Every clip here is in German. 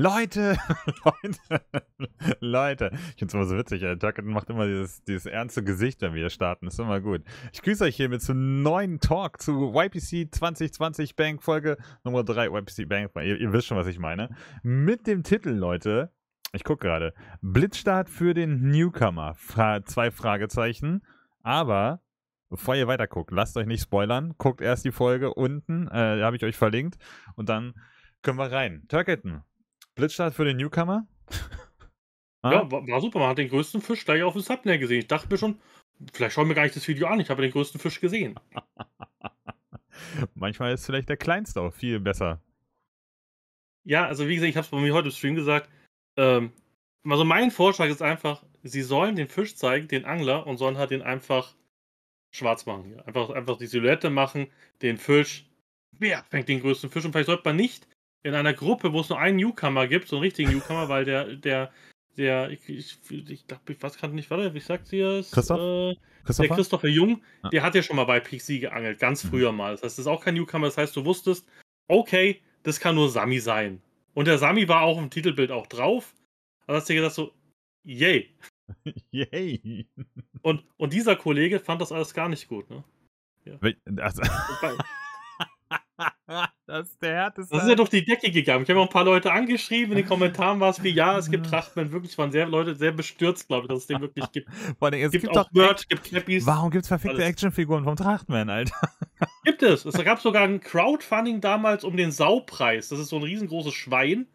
Leute, Leute, Leute. Ich finde es immer so witzig, ey. Tucket macht immer dieses, dieses ernste Gesicht, wenn wir starten. Ist immer gut. Ich grüße euch hiermit zum neuen Talk zu YPC 2020 Bank Folge Nummer 3 YPC Bank. Ihr, ihr wisst schon, was ich meine. Mit dem Titel, Leute. Ich gucke gerade. Blitzstart für den Newcomer. Fra zwei Fragezeichen. Aber bevor ihr weiterguckt, lasst euch nicht spoilern. Guckt erst die Folge unten, äh, habe ich euch verlinkt. Und dann können wir rein. Turketten, Blitzstart für den Newcomer? ah? Ja, war, war, super. Man hat den größten Fisch gleich auf dem Thumbnail gesehen. Ich dachte mir schon, vielleicht schauen wir gar nicht das Video an. Ich habe den größten Fisch gesehen. Manchmal ist vielleicht der kleinste auch viel besser. Ja, also wie gesagt, ich habe es bei mir heute im Stream gesagt. Ähm, also mein Vorschlag ist einfach, sie sollen den Fisch zeigen, den Angler, und sollen halt den einfach schwarz machen. Ja. Einfach, einfach die Silhouette machen, den Fisch. Wer fängt den größten Fisch? Und vielleicht sollte man nicht in einer Gruppe, wo es nur einen Newcomer gibt, so einen richtigen Newcomer, weil der, der, der, ich, ich, ich glaube, ich weiß gerade nicht, warte, wie sagt sie es? Christoph? Äh, Christopher? Der Christopher Jung, ah. der hat ja schon mal bei PC geangelt, ganz mhm. früher mal. Das heißt, das ist auch kein Newcomer, das heißt, du wusstest, okay, das kann nur Sami sein. Und der Sami war auch im Titelbild auch drauf. Also hast du dir gedacht so, yay. yay. Und, und dieser Kollege fand das alles gar nicht gut, ne? Ja. Also, das ist der härteste. Das ist ja durch die Decke gegangen. Ich habe auch ein paar Leute angeschrieben. In den Kommentaren war es wie, ja, es gibt Trachtmann. Wirklich waren sehr Leute sehr bestürzt, glaube ich, dass es den wirklich gibt. Vor allem, es gibt, gibt auch Merch, gibt Knappies. Warum gibt es verfickte alles. Actionfiguren vom Trachtmann, Alter? Gibt es. Es gab sogar ein Crowdfunding damals um den Saupreis. Das ist so ein riesengroßes Schwein,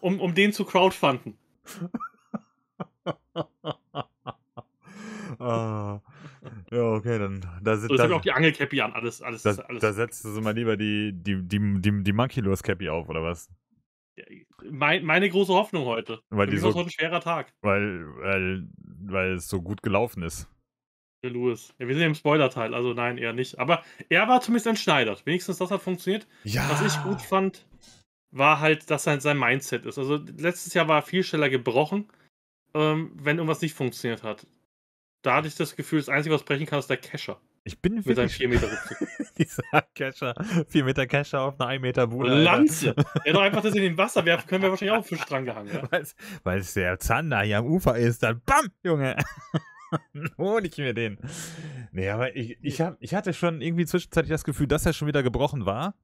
um, um den zu crowdfunden. oh. ja, okay, dann. Da sind, so, das da, auch die Angel-Cappy an, alles, alles, da, alles. Da setzt du so mal lieber die, die, die, die, die Monkey-Lures-Cappy auf, oder was? Mein, meine große Hoffnung heute. Weil Für die so, heute ein schwerer Tag. Weil, weil, weil es so gut gelaufen ist. Für Louis. Ja, wir sind im Spoiler-Teil, also nein, eher nicht. Aber er war zumindest entschneidert. Wenigstens das hat funktioniert. Ja. Was ich gut fand, war halt, dass sein, sein Mindset ist. Also letztes Jahr war er viel schneller gebrochen, ähm, wenn irgendwas nicht funktioniert hat da hatte ich das Gefühl, das Einzige, was brechen kann, ist der Kescher. Ich bin Mit einem 4 Meter Rückzug. Dieser Kescher. 4 Meter Kescher auf einer 1 Meter Bude. Lanze! Ja, doch einfach das in den Wasser werfen können, wir wahrscheinlich auch ein Fisch dran gehangen. Ja? Weil es der Zander hier am Ufer ist, dann BAM, Junge! hol ich mir den. Nee, aber ich, ich, hab, ich hatte schon irgendwie zwischenzeitlich das Gefühl, dass er schon wieder gebrochen war.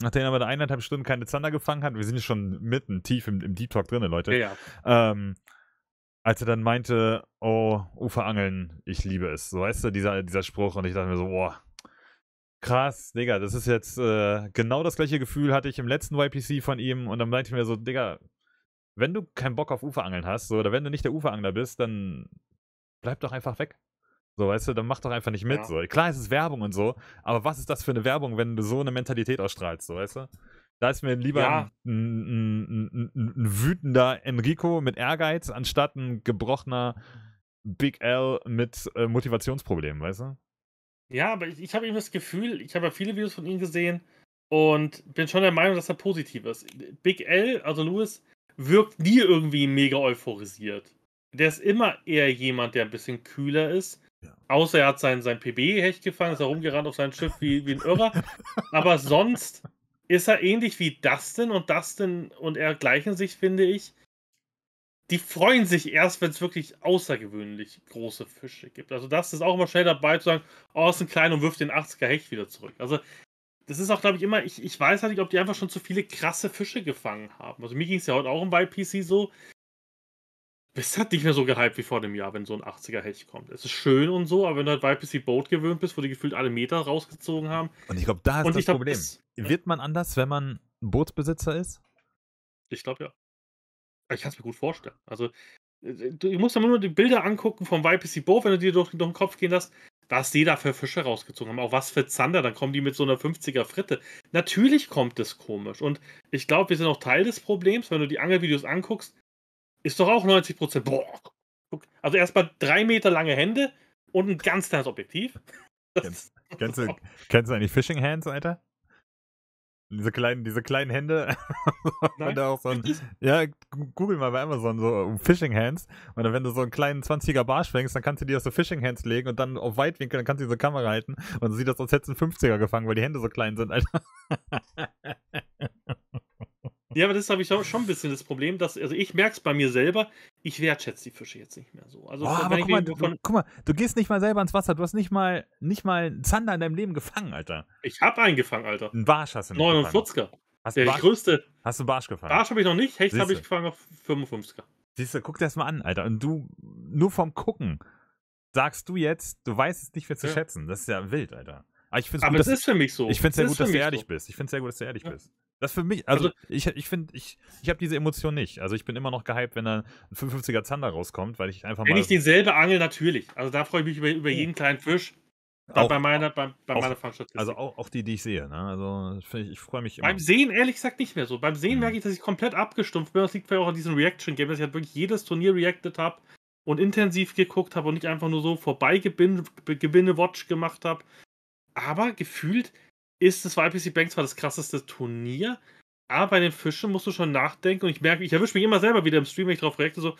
Nachdem er aber der eineinhalb Stunden keine Zander gefangen hat. Wir sind schon mitten tief im, im Deep Talk drin, Leute. Ja, Ja. Ähm, als er dann meinte, oh, Uferangeln, ich liebe es. So weißt du, dieser, dieser Spruch. Und ich dachte mir so, boah, krass, Digga, das ist jetzt äh, genau das gleiche Gefühl hatte ich im letzten YPC von ihm. Und dann meinte ich mir so, Digga, wenn du keinen Bock auf Uferangeln hast, so, oder wenn du nicht der Uferangler bist, dann bleib doch einfach weg. So, weißt du, dann mach doch einfach nicht mit. Ja. So. Klar, es ist Werbung und so, aber was ist das für eine Werbung, wenn du so eine Mentalität ausstrahlst, so, weißt du? Da ist mir lieber ja. ein, ein, ein, ein, wütender Enrico mit Ehrgeiz, anstatt ein gebrochener Big L mit äh, Motivationsproblemen, weißt du? Ja, aber ich, ich habe eben das Gefühl, ich habe ja viele Videos von ihm gesehen und bin schon der Meinung, dass er positiv ist. Big L, also Louis, wirkt nie irgendwie mega euphorisiert. Der ist immer eher jemand, der ein bisschen kühler ist. Ja. Außer er hat sein, sein PB-Hecht gefangen, ist herumgerannt auf sein Schiff wie, wie ein Irrer. Aber sonst ist er ähnlich wie Dustin und Dustin und er gleichen sich, finde ich. Die freuen sich erst, wenn es wirklich außergewöhnlich große Fische gibt. Also das ist auch immer schnell dabei zu sagen, oh, ist ein kleiner und wirft den 80er Hecht wieder zurück. Also das ist auch, glaube ich, immer, ich, ich weiß halt nicht, ob die einfach schon zu viele krasse Fische gefangen haben. Also mir ging es ja heute auch im YPC so bist halt nicht mehr so gehypt wie vor dem Jahr, wenn so ein 80 er Hecht kommt. Es ist schön und so, aber wenn du halt YPC Boat gewöhnt bist, wo die gefühlt alle Meter rausgezogen haben. Und ich glaube, da ist das glaub, Problem. Es, Wird man anders, wenn man Bootsbesitzer ist? Ich glaube ja. Ich kann es mir gut vorstellen. Also, äh, du musst ja nur die Bilder angucken vom YPC Boat, wenn du dir durch, durch den Kopf gehen lässt was die da für Fische rausgezogen haben, auch was für Zander, dann kommen die mit so einer 50er Fritte. Natürlich kommt das komisch und ich glaube, wir sind auch Teil des Problems, wenn du die Angelvideos anguckst, ist doch auch 90 Prozent. Boah. Also erstmal drei Meter lange Hände und ein ganz kleines Objektiv. Kennst, kennst, du, kennst du eigentlich Fishing Hands, Alter? Diese kleinen, diese kleinen Hände. Nein, auch so ein, ja, google mal bei Amazon so Fishing Hands. Und dann, wenn du so einen kleinen 20er Bar schwenkst, dann kannst du dir auf so Fishing Hands legen und dann auf Weitwinkel, dann kannst du diese Kamera halten. Und so sieht das, als hättest du einen 50er gefangen, weil die Hände so klein sind, Alter. Ja, aber das habe ich auch schon ein bisschen das Problem, dass, also ich merke es bei mir selber, ich wertschätze die Fische jetzt nicht mehr so. Also, oh, aber guck mal, du, guck mal, du gehst nicht mal selber ins Wasser, du hast nicht mal, nicht mal einen Zander in deinem Leben gefangen, Alter. Ich habe einen gefangen, Alter. Ein Barsch hast du nicht 49er. der Barsch, größte. Hast du Barsch gefangen? Barsch habe ich noch nicht, Hecht habe ich gefangen auf 55er. Siehst du, guck dir das mal an, Alter. Und du, nur vom Gucken, sagst du jetzt, du weißt es nicht mehr zu ja. schätzen. Das ist ja wild, Alter. Aber, ich find's Aber gut, es dass, ist für mich so. Ich finde es sehr gut, dass du ehrlich so. bist. Ich finde es sehr gut, dass du ehrlich ja. bist. Das für mich, also, also ich, ich finde, ich, ich habe diese Emotion nicht. Also ich bin immer noch gehypt, wenn da ein 55er Zander rauskommt, weil ich einfach wenn mal. Wenn ich denselbe angel, natürlich. Also da freue ich mich über, über jeden kleinen Fisch. Bei, auch, bei meiner, bei, bei auch, meiner Fangstatistik. Also auch, auch, die, die ich sehe. Ne? Also ich, ich freue mich immer. Beim Sehen ehrlich gesagt nicht mehr so. Beim Sehen mhm. merke ich, dass ich komplett abgestumpft bin. Das liegt vielleicht auch an diesem Reaction-Game, dass ich halt wirklich jedes Turnier reacted habe und intensiv geguckt habe und nicht einfach nur so vorbei Gebinde-Watch gemacht habe. Aber gefühlt ist das YPC Bank zwar das krasseste Turnier, aber bei den Fischen musst du schon nachdenken und ich merke, ich erwische mich immer selber wieder im Stream, wenn ich darauf reagiere, so,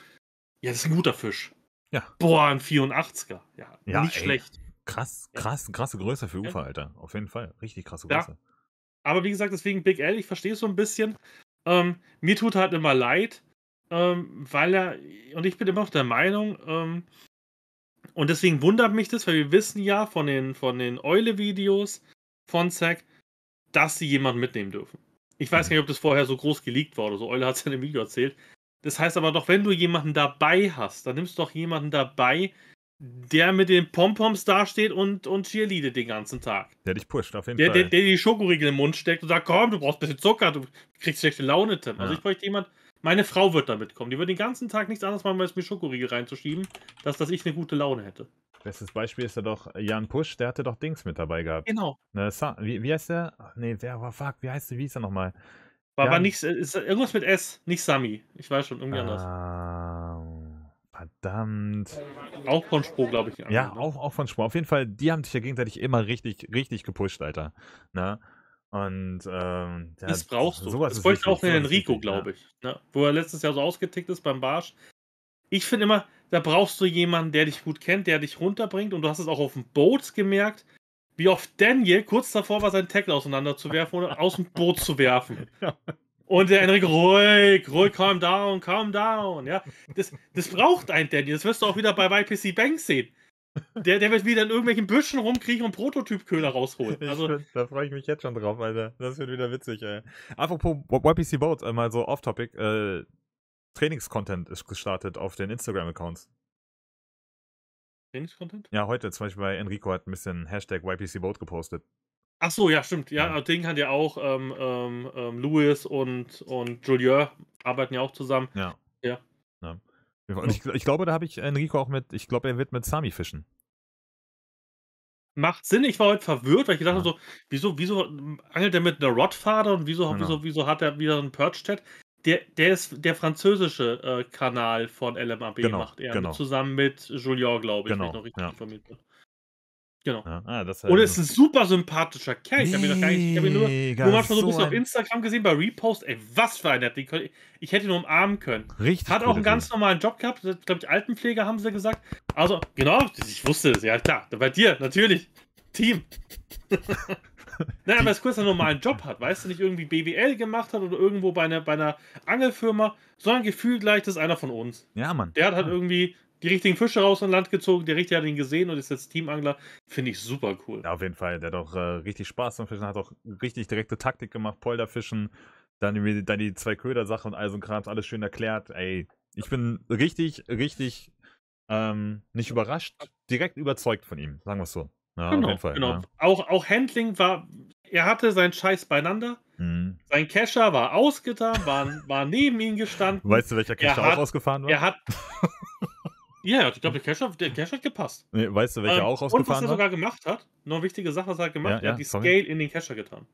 ja, das ist ein guter Fisch. Ja. Boah, ein 84er. Ja, ja nicht ey. schlecht. Krass, krass, krasse Größe für Ufer, ja. Alter. Auf jeden Fall. Richtig krasse Größe. Ja. Aber wie gesagt, deswegen Big L, ich verstehe es so ein bisschen. Ähm, mir tut halt immer leid, ähm, weil er, und ich bin immer noch der Meinung, ähm, und deswegen wundert mich das, weil wir wissen ja von den, von den Eule-Videos, von Zack, dass sie jemanden mitnehmen dürfen. Ich weiß gar mhm. nicht, ob das vorher so groß geleakt war oder So, Eule hat es ja im Video erzählt. Das heißt aber doch, wenn du jemanden dabei hast, dann nimmst du doch jemanden dabei, der mit den Pompoms dasteht und, und cheerleadet den ganzen Tag. Der dich pusht, auf jeden der, Fall. Der, der die Schokoriegel im Mund steckt und sagt, komm, du brauchst ein bisschen Zucker, du kriegst schlechte Laune, Tim. Also ja. Also ich bräuchte jemanden, meine Frau wird damit kommen. Die wird den ganzen Tag nichts anderes machen, als mir Schokoriegel reinzuschieben, dass, dass ich eine gute Laune hätte. Bestes Beispiel ist ja doch Jan Pusch, der hatte doch Dings mit dabei gehabt. Genau. Ne, wie, wie heißt der? nee, wer war oh, fuck, wie heißt der, wie ist er nochmal? War Jan. aber nichts, äh, irgendwas mit S, nicht Sami. Ich weiß schon, irgendwie ah, anders. Verdammt. Auch von Spro, glaube ich. Ja, ne? auch, auch von Spro. Auf jeden Fall, die haben sich ja gegenseitig immer richtig, richtig gepusht, Alter. Ne? Und ähm, der das brauchst du. Sowas das wollte auch in Enrico, glaube ich. Ja. Ne? Wo er letztes Jahr so ausgetickt ist beim Barsch. Ich finde immer, da brauchst du jemanden, der dich gut kennt, der dich runterbringt. Und du hast es auch auf dem Boot gemerkt, wie oft Daniel kurz davor war, seinen Tackle auseinanderzuwerfen oder aus dem Boot zu werfen. Und der Enrico, ruhig, ruhig, calm down, calm down. Ja, das, das braucht ein Daniel. Das wirst du auch wieder bei YPC Bank sehen. Der, der wird wieder in irgendwelchen Büschen rumkriechen und Prototypköhler rausholen. Also, find, da freue ich mich jetzt schon drauf, Alter. Das wird wieder witzig, ey. Apropos YPC Boat, äh, mal so off-topic. Äh, Trainingscontent ist gestartet auf den Instagram-Accounts. Trainingscontent? Ja, heute zum Beispiel bei Enrico hat ein bisschen Hashtag YPC Boat gepostet. Ach so, ja, stimmt. Ja, ja. den kann ja auch ähm, ähm, ähm Louis und, und Julieur arbeiten ja auch zusammen. Ja. Ja. Und hm. ich, ich glaube, da habe ich äh, Enrico auch mit, ich glaube, er wird mit Sami fischen. Macht Sinn, ich war heute verwirrt, weil ich dachte ja. so, wieso, wieso angelt er mit einer Rodfader und wieso, genau. wieso, wieso hat er wieder einen Perch-Chat? Der, der ist der französische äh, Kanal von LMAB, genau, macht er genau. zusammen mit Julien, glaube ich, genau, wenn ich noch richtig ja. vermittelt Genau. Ja, ah, das heißt Und ist ein super sympathischer Kerl. Ich habe ihn, hab ihn nur, nur manchmal so ein bisschen ein... auf Instagram gesehen bei Repost. Ey, was für ein Nett. Ich hätte ihn nur umarmen können. Richtig. Hat auch einen ganz normalen Job gehabt. Ich Glaube Altenpfleger haben sie gesagt. Also, genau. Ich wusste es. Ja, klar. Bei dir, natürlich. Team. naja, aber es kurz einen normalen Job hat, weißt du, nicht irgendwie BWL gemacht hat oder irgendwo bei einer, bei einer Angelfirma, sondern gefühlt gleich, das ist einer von uns. Ja, Mann. Der hat halt ja. irgendwie die richtigen Fische raus an Land gezogen, der Richter hat ihn gesehen und ist jetzt Teamangler. Finde ich super cool. Ja, auf jeden Fall. Der hat auch äh, richtig Spaß beim Fischen, hat auch richtig direkte Taktik gemacht, Polderfischen, dann, die, dann die zwei Köder-Sache und all so ein Kram, alles schön erklärt. Ey, ich bin richtig, richtig ähm, nicht überrascht, direkt überzeugt von ihm, sagen wir es so. Ja, genau, auf jeden Fall. Genau. Ja. Auch, auch Handling war, er hatte seinen Scheiß beieinander. Mhm. Sein Kescher war ausgetan, war, war neben ihm gestanden. Weißt du, welcher Kescher auch ausgefahren war? Er hat Ja, ich glaube, der Cash, hat, der Cash hat gepasst. Nee, weißt du, welcher ähm, auch ausgefahren Und was er sogar gemacht hat, noch eine wichtige Sache, was er gemacht hat, ja, er hat die sorry. Scale in den Cacher getan.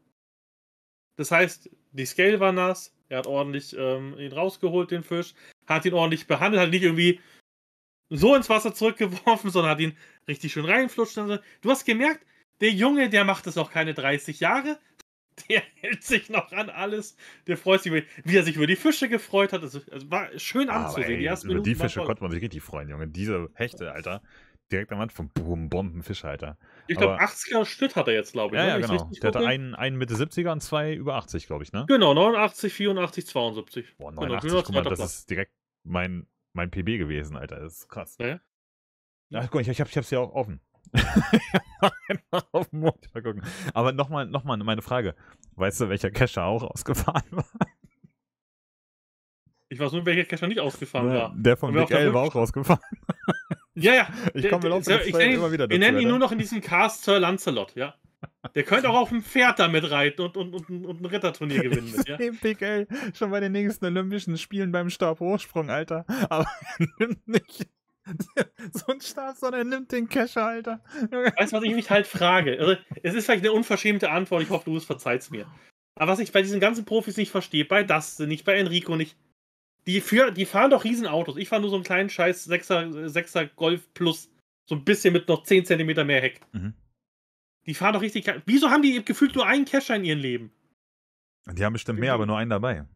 Das heißt, die Scale war nass, er hat ordentlich ähm, ihn rausgeholt, den Fisch, hat ihn ordentlich behandelt, hat ihn nicht irgendwie so ins Wasser zurückgeworfen, sondern hat ihn richtig schön reinflutscht. Du hast gemerkt, der Junge, der macht das noch keine 30 Jahre, Der hält sich noch an alles. Der freut sich, wie er sich über die Fische gefreut hat. Also, es war schön anzusehen. Ey, die über die Fische konnte man sich richtig freuen, Junge. Diese Hechte, Alter. Direkt am Anfang, boom, Bombenfisch, Alter. Ich glaube, 80er Schnitt hat er jetzt, glaube ich. Ja, ne? ja genau. Der hatte einen, einen Mitte 70er und zwei über 80, glaube ich, ne? Genau, 89, 84, 72. Boah, 89, genau, guck mal, das ist direkt mein, mein PB gewesen, Alter. Das ist krass. Ja, ja. Ach, guck, ich, ich, habe es ja auch offen. auf den Montag gucken. Aber nochmal noch mal meine Frage. Weißt du, welcher Kescher auch ausgefahren war? Ich weiß nur, welcher Kescher nicht ausgefahren ja, ne, war. Der von Big L war auch rausgefahren. Ja, ja. Ich komme mit der, ich immer wieder dazu. Wir nennen ihn nur noch in diesem Cast Sir Lancelot, ja. Der könnte auch auf dem Pferd damit reiten und, und, und, und ein Ritterturnier gewinnen. Ich mit, ja? Big L schon bei den nächsten Olympischen Spielen beim Stabhochsprung, Alter. Aber nimmt nicht so ein Staat, sondern nimmt den Kescher, Alter. Weißt du, was ich mich halt frage? Also, es ist vielleicht eine unverschämte Antwort, ich hoffe, du verzeihst mir. Aber was ich bei diesen ganzen Profis nicht verstehe, bei Dustin nicht, bei Enrico nicht, die, für, die fahren doch Riesenautos. Ich fahre nur so einen kleinen Scheiß 6er, 6er Golf Plus, so ein bisschen mit noch 10 cm mehr Heck. Mhm. Die fahren doch richtig. Wieso haben die gefühlt nur einen Kescher in ihrem Leben? Die haben bestimmt mehr, aber nur einen dabei.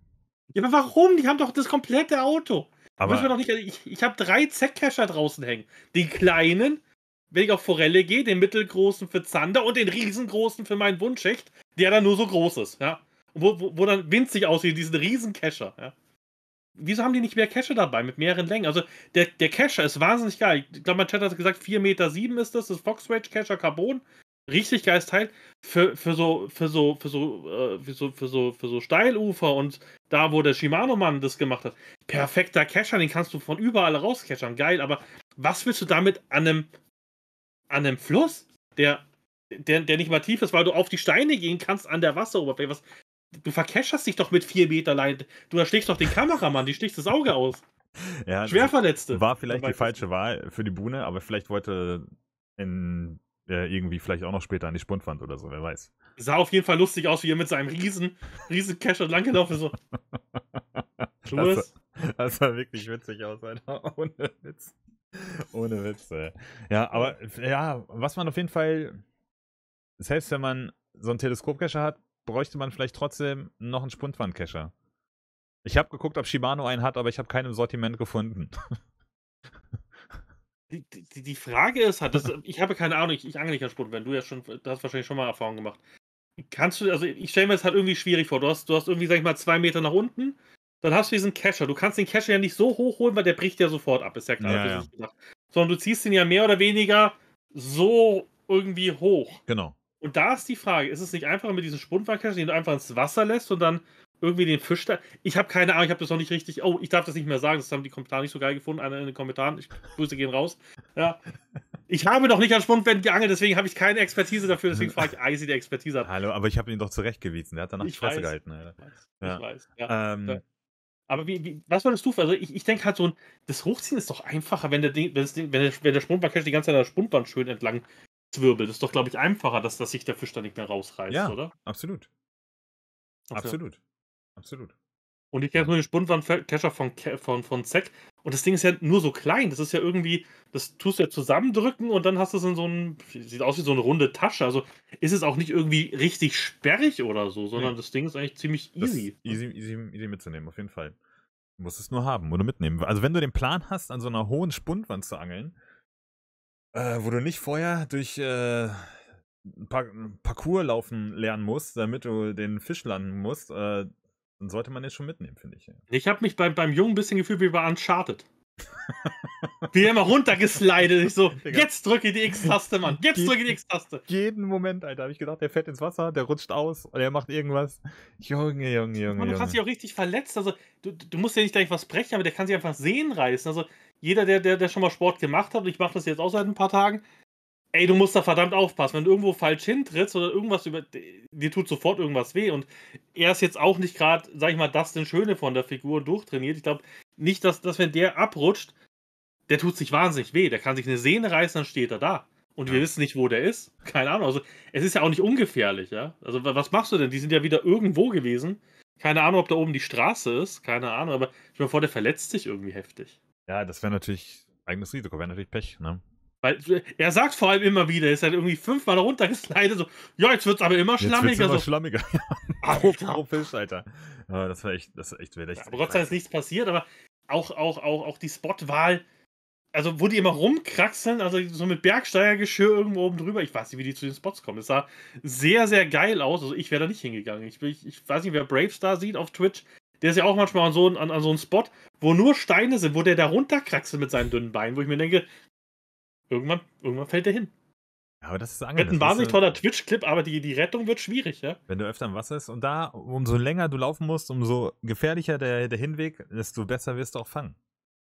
Ja, aber warum? Die haben doch das komplette Auto. Aber müssen wir doch nicht, also ich, ich habe drei Z-Cacher draußen hängen. Den kleinen, wenn ich auf Forelle gehe, den mittelgroßen für Zander und den riesengroßen für meinen Wundschicht, der dann nur so groß ist. Ja? Wo, wo, wo dann winzig aussieht, diesen riesen Cacher. Ja? Wieso haben die nicht mehr Cache dabei mit mehreren Längen? Also der, der Cacher ist wahnsinnig geil. Ich glaube, mein Chat hat gesagt, 4,7 Meter ist das, das Fox Rage Cacher Carbon richtig geiles Teil für, für so für so für so, äh, für so für so für so Steilufer und da wo der Shimano Mann das gemacht hat. Perfekter Catcher, den kannst du von überall rauscatchern, geil, aber was willst du damit an einem an einem Fluss, der der, der nicht mal tief ist, weil du auf die Steine gehen kannst an der Wasseroberfläche. Was, du vercasherst dich doch mit vier Meter Leine. Du erschlägst doch den Kameramann, die stichst das Auge aus. Ja, Schwerverletzte. War vielleicht die falsche Wahl für die Bühne, aber vielleicht wollte in äh, irgendwie vielleicht auch noch später an die Spundwand oder so, wer weiß. Sah auf jeden Fall lustig aus, wie er mit seinem riesen, riesen Cash langgelaufen ist. So. das, sah, das sah wirklich witzig aus, Alter. Ohne Witz. Ohne Witz, ey. Ja, aber ja, was man auf jeden Fall, selbst wenn man so einen teleskop Teleskopcacher hat, bräuchte man vielleicht trotzdem noch einen spundwand Spundwandcacher. Ich habe geguckt, ob Shimano einen hat, aber ich habe keinen im Sortiment gefunden. Die, die, die Frage ist halt, das, ich habe keine Ahnung, ich, ich angel nicht an Sport, du ja schon, du hast wahrscheinlich schon mal Erfahrungen gemacht. Kannst du, also ich stelle mir das halt irgendwie schwierig vor. Du hast, du hast irgendwie, sag ich mal, zwei Meter nach unten, dann hast du diesen Cacher. Du kannst den Cacher ja nicht so hoch holen, weil der bricht ja sofort ab, ist ja klar. Ja, ja. Sondern du ziehst ihn ja mehr oder weniger so irgendwie hoch. Genau. Und da ist die Frage, ist es nicht einfacher mit diesem Spundwandcacher, den du einfach ins Wasser lässt und dann irgendwie den Fisch da. Ich habe keine Ahnung, ich habe das noch nicht richtig. Oh, ich darf das nicht mehr sagen, das haben die Kommentare nicht so geil gefunden. Einer in den Kommentaren, ich, Grüße gehen raus. Ja. Ich habe noch nicht an Schwundwänden geangelt, deswegen habe ich keine Expertise dafür, deswegen frage ich Eisi, die Expertise hat. Hallo, aber ich habe ihn doch zurechtgewiesen, der hat danach ich die Fresse gehalten. Alter. Ich weiß, ja. ich weiß ja. Ähm, aber wie, wie, was war du? Also ich, ich denke halt so, ein, das Hochziehen ist doch einfacher, wenn der, Ding, wenn, der, wenn der Spundbahncache die ganze Zeit an der Spundbahn schön entlang zwirbelt. Das ist doch, glaube ich, einfacher, dass, dass sich der Fisch da nicht mehr rausreißt, ja, oder? absolut. Okay. Absolut. Absolut. Und ich kenne jetzt nur den Spundwandcacher von, von, von Zack. Und das Ding ist ja nur so klein. Das ist ja irgendwie, das tust du ja zusammendrücken und dann hast du es in so einem, sieht aus wie so eine runde Tasche. Also ist es auch nicht irgendwie richtig sperrig oder so, sondern nee. das Ding ist eigentlich ziemlich easy. Easy, easy. Easy mitzunehmen, auf jeden Fall. Du musst es nur haben oder mitnehmen. Also wenn du den Plan hast, an so einer hohen Spundwand zu angeln, äh, wo du nicht vorher durch äh, ein Parcours laufen lernen musst, damit du den Fisch landen musst, äh, dann sollte man den schon mitnehmen, finde ich. Ich habe mich beim, beim Jungen ein bisschen gefühlt wie bei Uncharted. die immer runtergeslidet. Ich so, jetzt drücke die X-Taste, Mann. Jetzt drücke die X-Taste. Jeden Moment, Alter, habe ich gedacht, der fährt ins Wasser, der rutscht aus oder er macht irgendwas. Junge, Junge, Junge. Mann, du hast dich auch richtig verletzt. Also, du, du musst ja nicht gleich was brechen, aber der kann sich einfach Sehen reißen. Also, jeder, der, der, der schon mal Sport gemacht hat, und ich mache das jetzt auch seit ein paar Tagen, ey, du musst da verdammt aufpassen. Wenn du irgendwo falsch hintrittst oder irgendwas über. Dir tut sofort irgendwas weh. Und er ist jetzt auch nicht gerade, sag ich mal, das denn Schöne von der Figur durchtrainiert. Ich glaube nicht, dass, dass wenn der abrutscht, der tut sich wahnsinnig weh. Der kann sich eine Sehne reißen, dann steht er da. Und ja. wir wissen nicht, wo der ist. Keine Ahnung. Also, es ist ja auch nicht ungefährlich, ja. Also, was machst du denn? Die sind ja wieder irgendwo gewesen. Keine Ahnung, ob da oben die Straße ist. Keine Ahnung. Aber ich mir vor, der verletzt sich irgendwie heftig. Ja, das wäre natürlich eigenes Risiko, wäre natürlich Pech, ne? Weil er sagt vor allem immer wieder, ist halt irgendwie fünfmal runtergeslidet, so, ja, jetzt wird's aber immer jetzt schlammiger. Jetzt wird's immer so. schlammiger. Alter. Ah, genau. Fisch, Alter. Aber das war echt, das war echt widerlich. Ja, aber Gott sei Dank ist nichts passiert, aber auch, auch, auch, auch die Spotwahl, also wo die immer rumkraxeln, also so mit Bergsteigergeschirr irgendwo oben drüber, ich weiß nicht, wie die zu den Spots kommen. Es sah sehr, sehr geil aus, also ich wäre da nicht hingegangen. Ich, ich, ich weiß nicht, wer Bravestar sieht auf Twitch, der ist ja auch manchmal an so, an, an so einem Spot, wo nur Steine sind, wo der da runterkraxelt mit seinen dünnen Beinen, wo ich mir denke, Irgendwann, irgendwann fällt er hin. Ja, aber das ist angeln. Wird ein wahnsinnig toller Twitch-Clip, aber die, die Rettung wird schwierig, ja? Wenn du öfter im Wasser bist und da, umso länger du laufen musst, umso gefährlicher der, der Hinweg, desto besser wirst du auch fangen.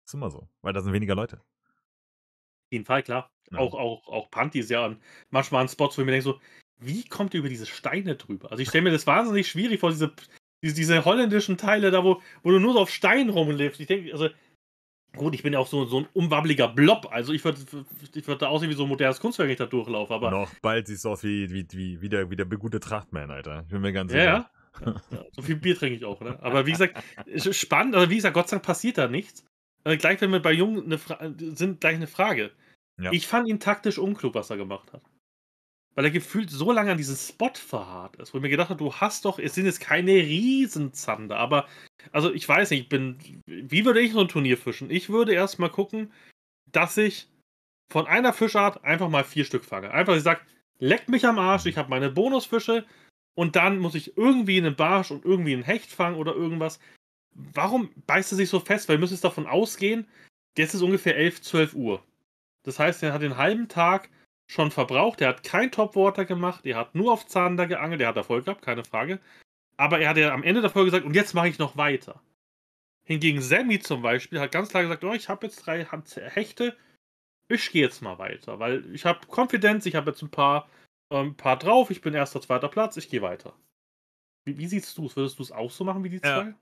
Ist immer so, weil da sind weniger Leute. Auf jeden Fall, klar. Ja. Auch, auch, auch Panties, ja. Und manchmal an Spots, wo ich mir denke, so, wie kommt ihr über diese Steine drüber? Also ich stelle mir das wahnsinnig schwierig vor, diese, diese, diese, holländischen Teile da, wo, wo du nur so auf Stein rumläufst. Ich denke, also gut, ich bin ja auch so, so ein umwabbeliger Blob. Also ich würde ich würd da aussehen wie so ein modernes Kunstwerk, wenn ich da durchlaufe. Aber Noch bald siehst du aus wie, wie, wie, wie, der, wie der gute Trachtman, Alter. Ich bin mir ganz ja, sicher. Ja. Ja, so viel Bier trinke ich auch, ne? Aber wie gesagt, spannend, aber wie gesagt, Gott sei Dank passiert da nichts. Äh, gleich wenn wir bei Jungen sind, gleich eine Frage. Ja. Ich fand ihn taktisch unklug, was er gemacht hat weil er gefühlt so lange an diesem Spot verharrt ist, wo ich mir gedacht habe, du hast doch, es sind jetzt keine Riesenzander, aber also ich weiß nicht, ich bin, wie würde ich so ein Turnier fischen? Ich würde erstmal gucken, dass ich von einer Fischart einfach mal vier Stück fange. Einfach, ich sage, leckt mich am Arsch, ich habe meine Bonusfische und dann muss ich irgendwie einen Barsch und irgendwie einen Hecht fangen oder irgendwas. Warum beißt er sich so fest? Weil wir müssen jetzt davon ausgehen, jetzt ist ungefähr 11, 12 Uhr. Das heißt, er hat den halben Tag schon verbraucht. Er hat kein Topwater gemacht, er hat nur auf Zahn da geangelt, er hat Erfolg gehabt, keine Frage. Aber er hat ja am Ende der Folge gesagt, und jetzt mache ich noch weiter. Hingegen Sammy zum Beispiel hat ganz klar gesagt, oh, ich habe jetzt drei Hechte, ich gehe jetzt mal weiter, weil ich habe Konfidenz, ich habe jetzt ein paar, ähm, paar drauf, ich bin erster, zweiter Platz, ich gehe weiter. Wie, wie siehst du es? Würdest du es auch so machen wie die ja, zwei?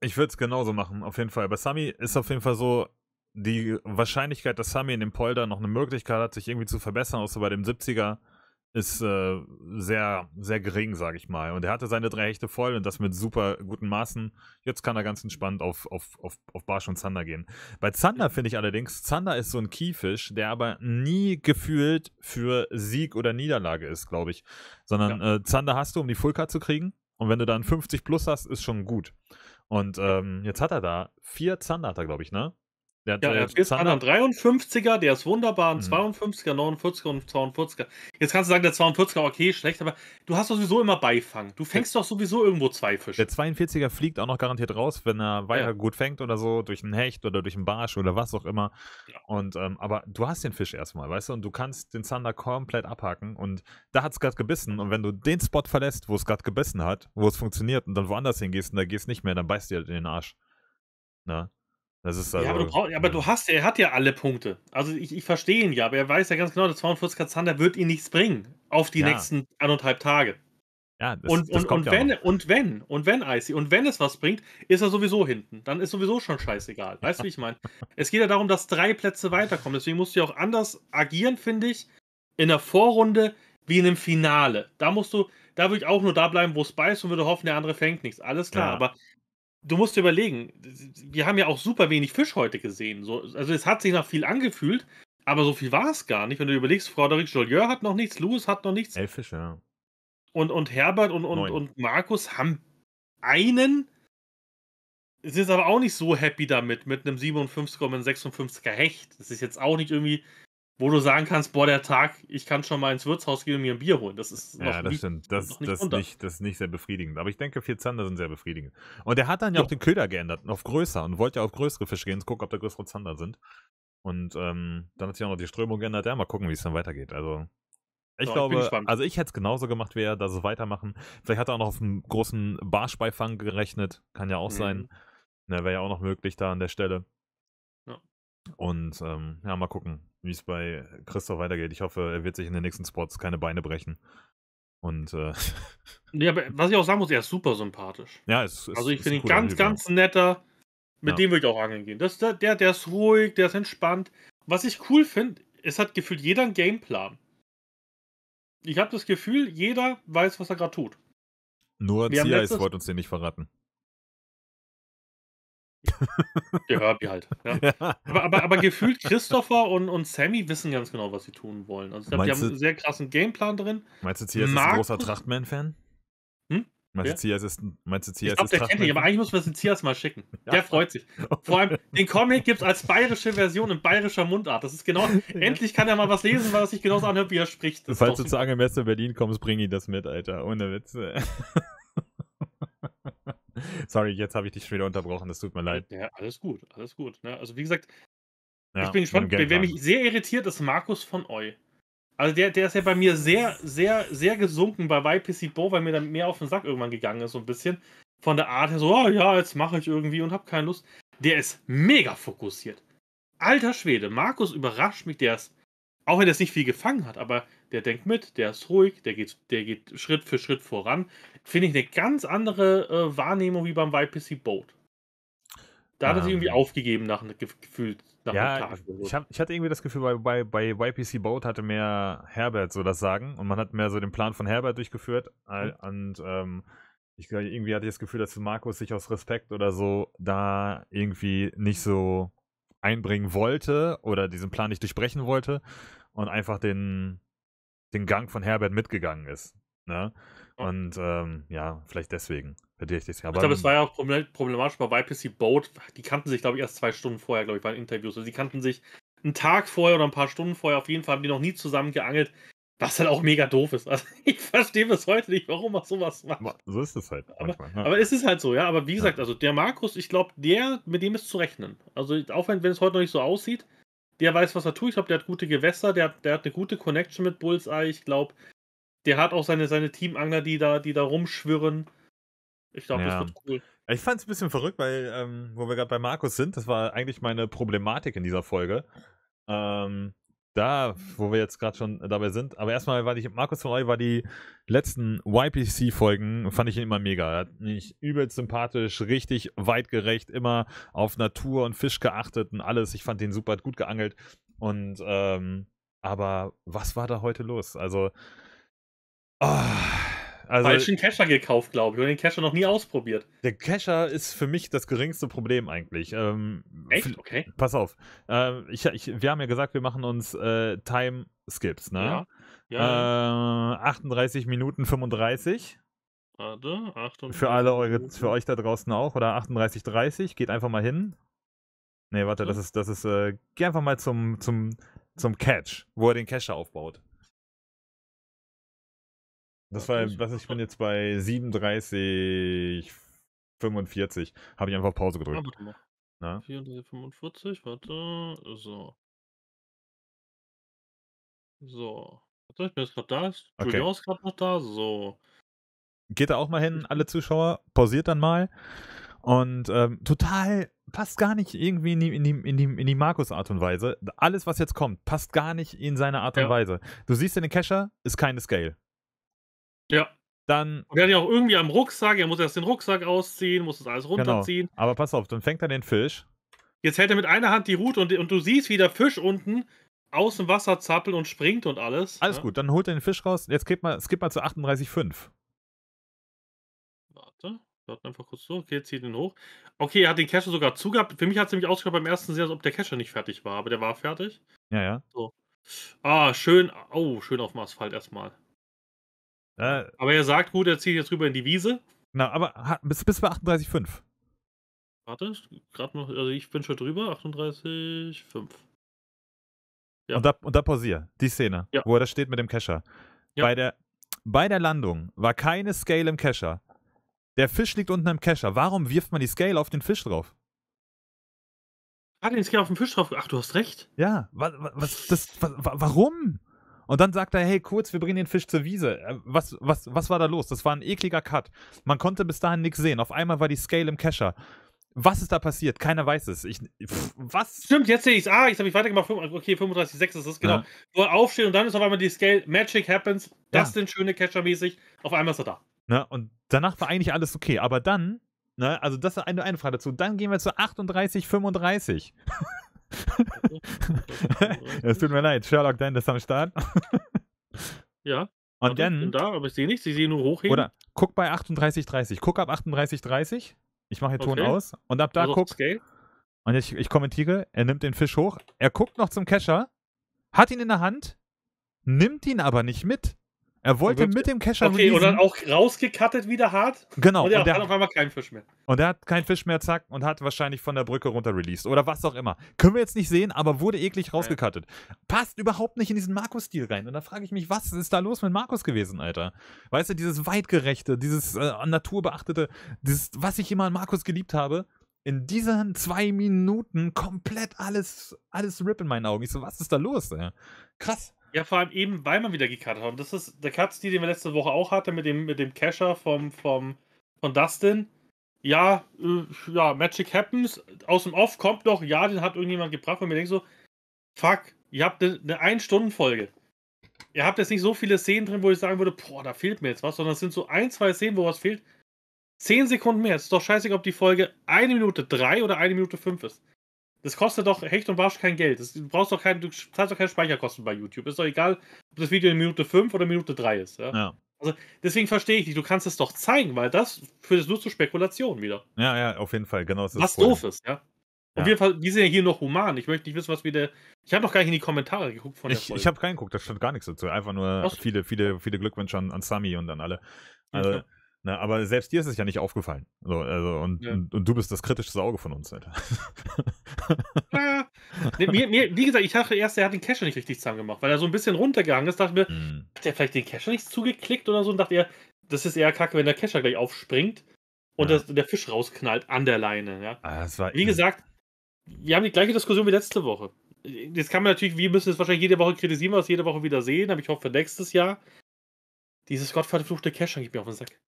Ich würde es genauso machen, auf jeden Fall. Bei Sammy ist auf jeden Fall so, die Wahrscheinlichkeit, dass Sami in dem Polder noch eine Möglichkeit hat, sich irgendwie zu verbessern, außer bei dem 70er, ist äh, sehr, sehr gering, sage ich mal. Und er hatte seine drei Hechte voll und das mit super guten Maßen. Jetzt kann er ganz entspannt auf, auf, auf, auf Barsch und Zander gehen. Bei Zander finde ich allerdings, Zander ist so ein Kiefisch, der aber nie gefühlt für Sieg oder Niederlage ist, glaube ich. Sondern ja. äh, Zander hast du, um die Fulka zu kriegen. Und wenn du dann 50 mhm. plus hast, ist schon gut. Und ähm, jetzt hat er da vier Zander, glaube ich, ne? Der hat, ja, jetzt ist einer 53er, der ist wunderbar, ein mhm. 52er, 49er und 42er. Jetzt kannst du sagen, der 42er, okay, schlecht, aber du hast doch sowieso immer Beifang. Du fängst ja. doch sowieso irgendwo zwei Fische. Der 42er fliegt auch noch garantiert raus, wenn er weiter ja. gut fängt oder so, durch einen Hecht oder durch einen Barsch oder was auch immer. Ja. Und, ähm, aber du hast den Fisch erstmal, weißt du, und du kannst den Zander komplett abhaken und da hat es gerade gebissen und wenn du den Spot verlässt, wo es gerade gebissen hat, wo es funktioniert und dann woanders hingehst und da gehst nicht mehr, dann beißt dir halt in den Arsch. Na? Ne? Das ist also, ja, aber, du, also brauch, aber du hast, er hat ja alle Punkte. Also ich, ich verstehe ihn ja, aber er weiß ja ganz genau, der 42er Zander wird ihm nichts bringen auf die ja. nächsten anderthalb Tage. Ja, das, und, das und, kommt und ja wenn, und wenn, und wenn, Icy, und wenn es was bringt, ist er sowieso hinten. Dann ist sowieso schon scheißegal. Weißt du, wie ich meine? Es geht ja darum, dass drei Plätze weiterkommen. Deswegen musst du ja auch anders agieren, finde ich, in der Vorrunde wie in einem Finale. Da musst du, da würde ich auch nur da bleiben, wo es beißt und würde hoffen, der andere fängt nichts. Alles klar, ja. aber du musst dir überlegen, wir haben ja auch super wenig Fisch heute gesehen. So, also es hat sich noch viel angefühlt, aber so viel war es gar nicht. Wenn du überlegst, Frederic Jolieur hat noch nichts, Louis hat noch nichts. Elf Fische, ja. Und, und Herbert und, und, und Markus haben einen. Sind aber auch nicht so happy damit, mit einem 57,56er Hecht. Das ist jetzt auch nicht irgendwie wo du sagen kannst, boah, der Tag, ich kann schon mal ins Wirtshaus gehen und mir ein Bier holen. Das ist noch Ja, das nie, stimmt. Das, noch nicht das, nicht, das ist nicht sehr befriedigend. Aber ich denke, vier Zander sind sehr befriedigend. Und er hat dann ja, ja auch den Köder geändert auf größer und wollte ja auf größere Fische gehen, gucken, ob da größere Zander sind. Und ähm, dann hat sich auch noch die Strömung geändert. Ja, mal gucken, wie es dann weitergeht. Also, ich ja, glaube, ich also ich hätte es genauso gemacht, wie er da so weitermachen. Vielleicht hat er auch noch auf einen großen Barschbeifang gerechnet. Kann ja auch mhm. sein. Ne, wäre ja auch noch möglich da an der Stelle. Ja. Und ähm, ja, mal gucken wie es bei Christoph weitergeht. Ich hoffe, er wird sich in den nächsten Spots keine Beine brechen. Und äh ja, was ich auch sagen muss, er ist super sympathisch. Ja, es, ist. also ich finde ihn ganz, ganz netter. Mit ja. dem würde ich auch angeln gehen. Das, der, der ist ruhig, der ist entspannt. Was ich cool finde, es hat gefühlt jeder einen Gameplan. Ich habe das Gefühl, jeder weiß, was er gerade tut. Nur Zia ist, wollte uns den nicht verraten. Kohlrabi halt. Ja. Ja. Aber, aber, aber, gefühlt Christopher und, und Sammy wissen ganz genau, was sie tun wollen. Also ich glaube, die haben einen sehr krassen Gameplan drin. Meinst du, Zias ist ein großer Trachtman-Fan? Hm? Meinst du, Zias ist ein du, ich glaube, der kennt dich, aber eigentlich muss man den Zias mal schicken. Ja. Der freut sich. Vor allem, den Comic gibt es als bayerische Version in bayerischer Mundart. Das ist genau, endlich kann er mal was lesen, weil er sich genauso anhört, wie er spricht. Das Falls du zu Angelmesse Berlin kommst, bring ihn das mit, Alter. Ohne Witze. Sorry, jetzt habe ich dich schon wieder unterbrochen, das tut mir leid. Ja, alles gut, alles gut. Ne? Also wie gesagt, ja, ich bin gespannt. Wer mich sehr irritiert, ist Markus von Eu. Also der, der ist ja bei mir sehr, sehr, sehr gesunken bei YPC Bo, weil mir dann mehr auf den Sack irgendwann gegangen ist, so ein bisschen. Von der Art her so, oh ja, jetzt mache ich irgendwie und habe keine Lust. Der ist mega fokussiert. Alter Schwede, Markus überrascht mich, der ist, auch wenn er es nicht viel gefangen hat, aber der denkt mit, der ist ruhig, der geht, der geht Schritt für Schritt voran. Finde ich eine ganz andere äh, Wahrnehmung wie beim YPC Boat. Da hat er sich ah, irgendwie aufgegeben nach gefühlt nach ja, Tag. Ich, hab, ich hatte irgendwie das Gefühl, bei, bei, bei YPC Boat hatte mehr Herbert so das Sagen und man hat mehr so den Plan von Herbert durchgeführt. Mhm. Und ähm, ich irgendwie hatte ich das Gefühl, dass Markus sich aus Respekt oder so da irgendwie nicht so einbringen wollte oder diesen Plan nicht durchbrechen wollte und einfach den den Gang von Herbert mitgegangen ist. Ne? Und ähm, ja, vielleicht deswegen. Ich, das ich glaube, es war ja auch problematisch bei YPC Boat. Die kannten sich, glaube ich, erst zwei Stunden vorher, glaube ich, bei den Interviews. Also die kannten sich einen Tag vorher oder ein paar Stunden vorher. Auf jeden Fall haben die noch nie zusammen geangelt. Was halt auch mega doof ist. Also ich verstehe bis heute nicht, warum man sowas macht. Aber so ist es halt. Manchmal, aber, ne? aber, es ist halt so, ja. Aber wie gesagt, also der Markus, ich glaube, der, mit dem ist zu rechnen. Also auch wenn, wenn es heute noch nicht so aussieht, der weiß, was er tut. Ich glaube, der hat gute Gewässer, der, hat, der hat eine gute Connection mit Bullseye. Ich glaube, der hat auch seine, seine Teamangler, die da, die da rumschwirren. Ich glaube, ja. das wird cool. Ich fand es ein bisschen verrückt, weil, ähm, wo wir gerade bei Markus sind, das war eigentlich meine Problematik in dieser Folge. Ähm, da, wo wir jetzt gerade schon dabei sind. Aber erstmal war ich, Markus von euch war die letzten YPC-Folgen, fand ich ihn immer mega. Er hat mich übel sympathisch, richtig weitgerecht, immer auf Natur und Fisch geachtet und alles. Ich fand den super, gut geangelt. Und, ähm, aber was war da heute los? Also, oh, also, Falschen Kescher gekauft, glaube ich. Und den Kescher noch nie ausprobiert. Der Kescher ist für mich das geringste Problem eigentlich. Ähm, Echt? Okay. Pass auf. Ähm, ich, ich, wir haben ja gesagt, wir machen uns äh, Time Skips, ne? Ja. ja. Äh, 38 Minuten 35. Warte, 38. Für alle eure, für euch da draußen auch. Oder 38,30. Geht einfach mal hin. Ne, warte, das ist, das ist, äh, geh einfach mal zum, zum, zum Catch, wo er den Kescher aufbaut. Das war, was ich bin jetzt bei 37, 45. Habe ich einfach Pause gedrückt. Ja, Na? 34, 45, warte. So. So. Warte, ich bin jetzt gerade da. okay. Julio ist gerade noch da. So. Geht da auch mal hin, alle mhm. Zuschauer. Pausiert dann mal. Und ähm, total passt gar nicht irgendwie in die, in die, in die, in die Markus-Art und Weise. Alles, was jetzt kommt, passt gar nicht in seine Art ja. und Weise. Du siehst in den Kescher, ist keine Scale. Ja. Dann. Und er hat ja auch irgendwie am Rucksack, er muss erst den Rucksack ausziehen, muss das alles genau. runterziehen. Genau. Aber pass auf, dann fängt er den Fisch. Jetzt hält er mit einer Hand die Rute und, und du siehst, wie der Fisch unten aus dem Wasser zappelt und springt und alles. Alles ja? Ne? gut, dann holt er den Fisch raus. Jetzt skip mal, skip mal zu 38,5. Warte. warte einfach kurz so. Okay, zieht ihn hoch. Okay, er hat den Cache sogar zugehabt. Für mich hat es nämlich ausgeschaut beim ersten Sehen, als ob der Cache nicht fertig war, aber der war fertig. Ja, ja. So. Ah, schön. Oh, schön auf dem Asphalt erstmal. Äh, aber er sagt, gut, er zieht jetzt rüber in die Wiese. Na, aber bis, bis bei 38,5. Warte, gerade noch, also ich bin schon drüber, 38,5. Ja. Und, da, und da pausier, die Szene, ja. wo er da steht mit dem Kescher. Ja. Bei, der, bei der Landung war keine Scale im Kescher. Der Fisch liegt unten im Kescher. Warum wirft man die Scale auf den Fisch drauf? Ah, den Scale auf den Fisch drauf. Ach, du hast recht. Ja, was, was, das, was, warum? Und dann sagt er, hey, kurz, wir bringen den Fisch zur Wiese. Äh, was, was, was war da los? Das war ein ekliger Cut. Man konnte bis dahin nichts sehen. Auf einmal war die Scale im Kescher. Was ist da passiert? Keiner weiß es. Ich, pff, was? Stimmt, jetzt sehe ich es. Ah, jetzt habe ich weitergemacht. Okay, 35, 6 ist es, genau. Ja. Du aufstehen und dann ist auf einmal die Scale. Magic happens. Das ja. sind schöne Catcher-mäßig. Auf einmal ist er da. Ne? Und danach war eigentlich alles okay. Aber dann, ne? also das ist eine, eine Frage dazu. Dann gehen wir zu 35. es tut mir leid, Sherlock Dent ist am Start. ja. Und dann. da, aber ich sehe nichts, ich sehe nur hochheben. Oder guck bei 38,30. Guck ab 38,30. Ich mache hier Ton okay. aus. Und ab da also guck. Und ich, ich kommentiere, er nimmt den Fisch hoch, er guckt noch zum Kescher, hat ihn in der Hand, nimmt ihn aber nicht mit. Er wollte mit dem Kescher Okay, releasen. und dann auch rausgekattet wieder hart. Genau. Und er hat auf einmal keinen Fisch mehr. Und er hat keinen Fisch mehr, zack, und hat wahrscheinlich von der Brücke runter released. Oder was auch immer. Können wir jetzt nicht sehen, aber wurde eklig rausgekattet. Ja. Passt überhaupt nicht in diesen Markus-Stil rein. Und da frage ich mich, was ist da los mit Markus gewesen, Alter? Weißt du, dieses weitgerechte, dieses äh, naturbeachtete, dieses, was ich immer an Markus geliebt habe, in diesen zwei Minuten komplett alles, alles RIP in meinen Augen. Ich so, was ist da los, ey? Krass. Ja, vor allem eben, weil man wieder gekartet hat. Und das ist der Katz, die, den wir letzte Woche auch hatte, mit dem, mit dem Casher vom, vom, von Dustin. Ja, äh, ja, Magic Happens. Aus dem Off kommt doch, ja, den hat irgendjemand gebracht. Und mir denkt so, fuck, ihr habt eine ne Ein-Stunden-Folge. Ihr habt jetzt nicht so viele Szenen drin, wo ich sagen würde, boah, da fehlt mir jetzt was, sondern es sind so ein, zwei Szenen, wo was fehlt. Zehn Sekunden mehr. Es ist doch scheißegal, ob die Folge eine Minute drei oder eine Minute fünf ist. Das kostet doch Hecht und Barsch kein Geld. Das, du, brauchst doch kein, du zahlst doch keine Speicherkosten bei YouTube. Ist doch egal, ob das Video in Minute 5 oder Minute 3 ist. Ja? ja. Also deswegen verstehe ich nicht. Du kannst es doch zeigen, weil das führt es nur zu Spekulationen wieder. Ja, ja, auf jeden Fall. Genau. was cool. doof ist, ja. Und ja. wir, sind ja hier noch human. Ich möchte nicht wissen, was wir der. Ich habe noch gar nicht in die Kommentare geguckt von der Ich, Folge. ich habe reingeguckt, da stand gar nichts dazu. Einfach nur was? viele, viele, viele Glückwünsche an, an Sami und an alle. Also, ja, na, ne, aber selbst dir ist es ja nicht aufgefallen. So, also, und, ja. und, und, du bist das kritischste Auge von uns, Alter. Ja. Nee, mir, mir, wie gesagt, ich dachte erst, er hat den Cache nicht richtig zusammen gemacht, weil er so ein bisschen runtergegangen ist. Dachte ich mir, hm. hat er vielleicht den Cache nicht zugeklickt oder so? Und dachte er, das ist eher kacke, wenn der Cacher gleich aufspringt und ja. das, der Fisch rausknallt an der Leine. Ja. Ah, wie gesagt, wir haben die gleiche Diskussion wie letzte Woche. Jetzt kann man natürlich, wir müssen es wahrscheinlich jede Woche kritisieren, was jede Woche wieder sehen, aber ich hoffe nächstes Jahr. Dieses gottverfluchte Cache geht mir auf den Sack.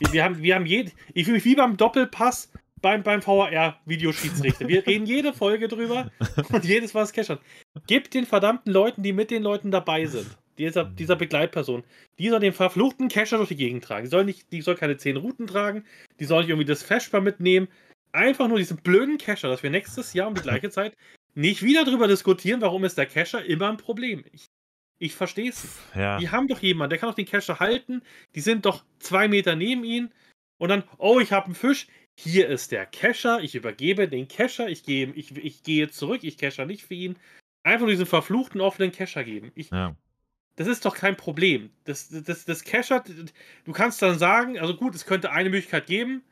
Wir, wir haben, wir haben jed, ich fühle mich wie beim Doppelpass beim, beim VR-Videoschiedsrichter. Wir reden jede Folge drüber und jedes Mal ist Keschern. Gebt den verdammten Leuten, die mit den Leuten dabei sind, dieser, dieser Begleitperson, die soll den verfluchten Kescher durch die Gegend tragen. Die soll, nicht, die soll keine zehn Routen tragen, die soll nicht irgendwie das Feschbar mitnehmen. Einfach nur diesen blöden Kescher, dass wir nächstes Jahr um die gleiche Zeit nicht wieder drüber diskutieren, warum ist der Kescher immer ein Problem. Ich ich verstehe es. Ja. Die haben doch jemanden, der kann doch den Kescher halten. Die sind doch zwei Meter neben ihn. Und dann, oh, ich habe einen Fisch. Hier ist der Kescher. Ich übergebe den Kescher. Ich, gehe, ich, ich gehe zurück. Ich kescher nicht für ihn. Einfach diesen verfluchten offenen Kescher geben. Ich, ja. Das ist doch kein Problem. Das, das, das Kescher, du kannst dann sagen, also gut, es könnte eine Möglichkeit geben.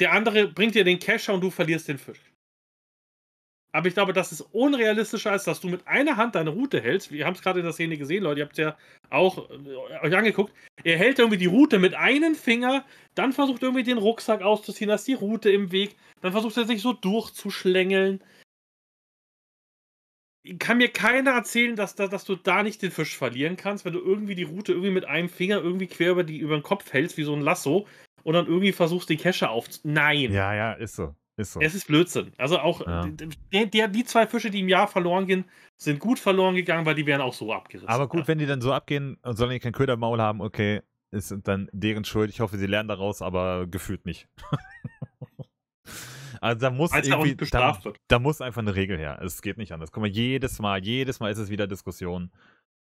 Der andere bringt dir den Kescher und du verlierst den Fisch. Aber ich glaube, das ist unrealistischer, als dass du mit einer Hand deine Route hältst. Wir haben es gerade in der Szene gesehen, Leute. Ihr habt es ja auch äh, euch angeguckt. Er hält irgendwie die Route mit einem Finger, dann versucht irgendwie den Rucksack auszuziehen, da ist die Route im Weg. Dann versucht er sich so durchzuschlängeln. Kann mir keiner erzählen, dass, dass, dass du da nicht den Fisch verlieren kannst, wenn du irgendwie die Route irgendwie mit einem Finger irgendwie quer über, die, über den Kopf hältst, wie so ein Lasso, und dann irgendwie versuchst, den Kescher aufzu. Nein. Ja, ja, ist so. Ist so. Es ist Blödsinn. Also auch ja. die, die, die, zwei Fische, die im Jahr verloren gehen, sind gut verloren gegangen, weil die wären auch so abgerissen. Aber gut, ja. wenn die dann so abgehen und sollen die kein Ködermaul haben, okay, ist dann deren Schuld. Ich hoffe, sie lernen daraus, aber gefühlt nicht. also da muss Weil's irgendwie, da, da, muss einfach eine Regel her. Es geht nicht anders. Guck mal, jedes Mal, jedes Mal ist es wieder Diskussion.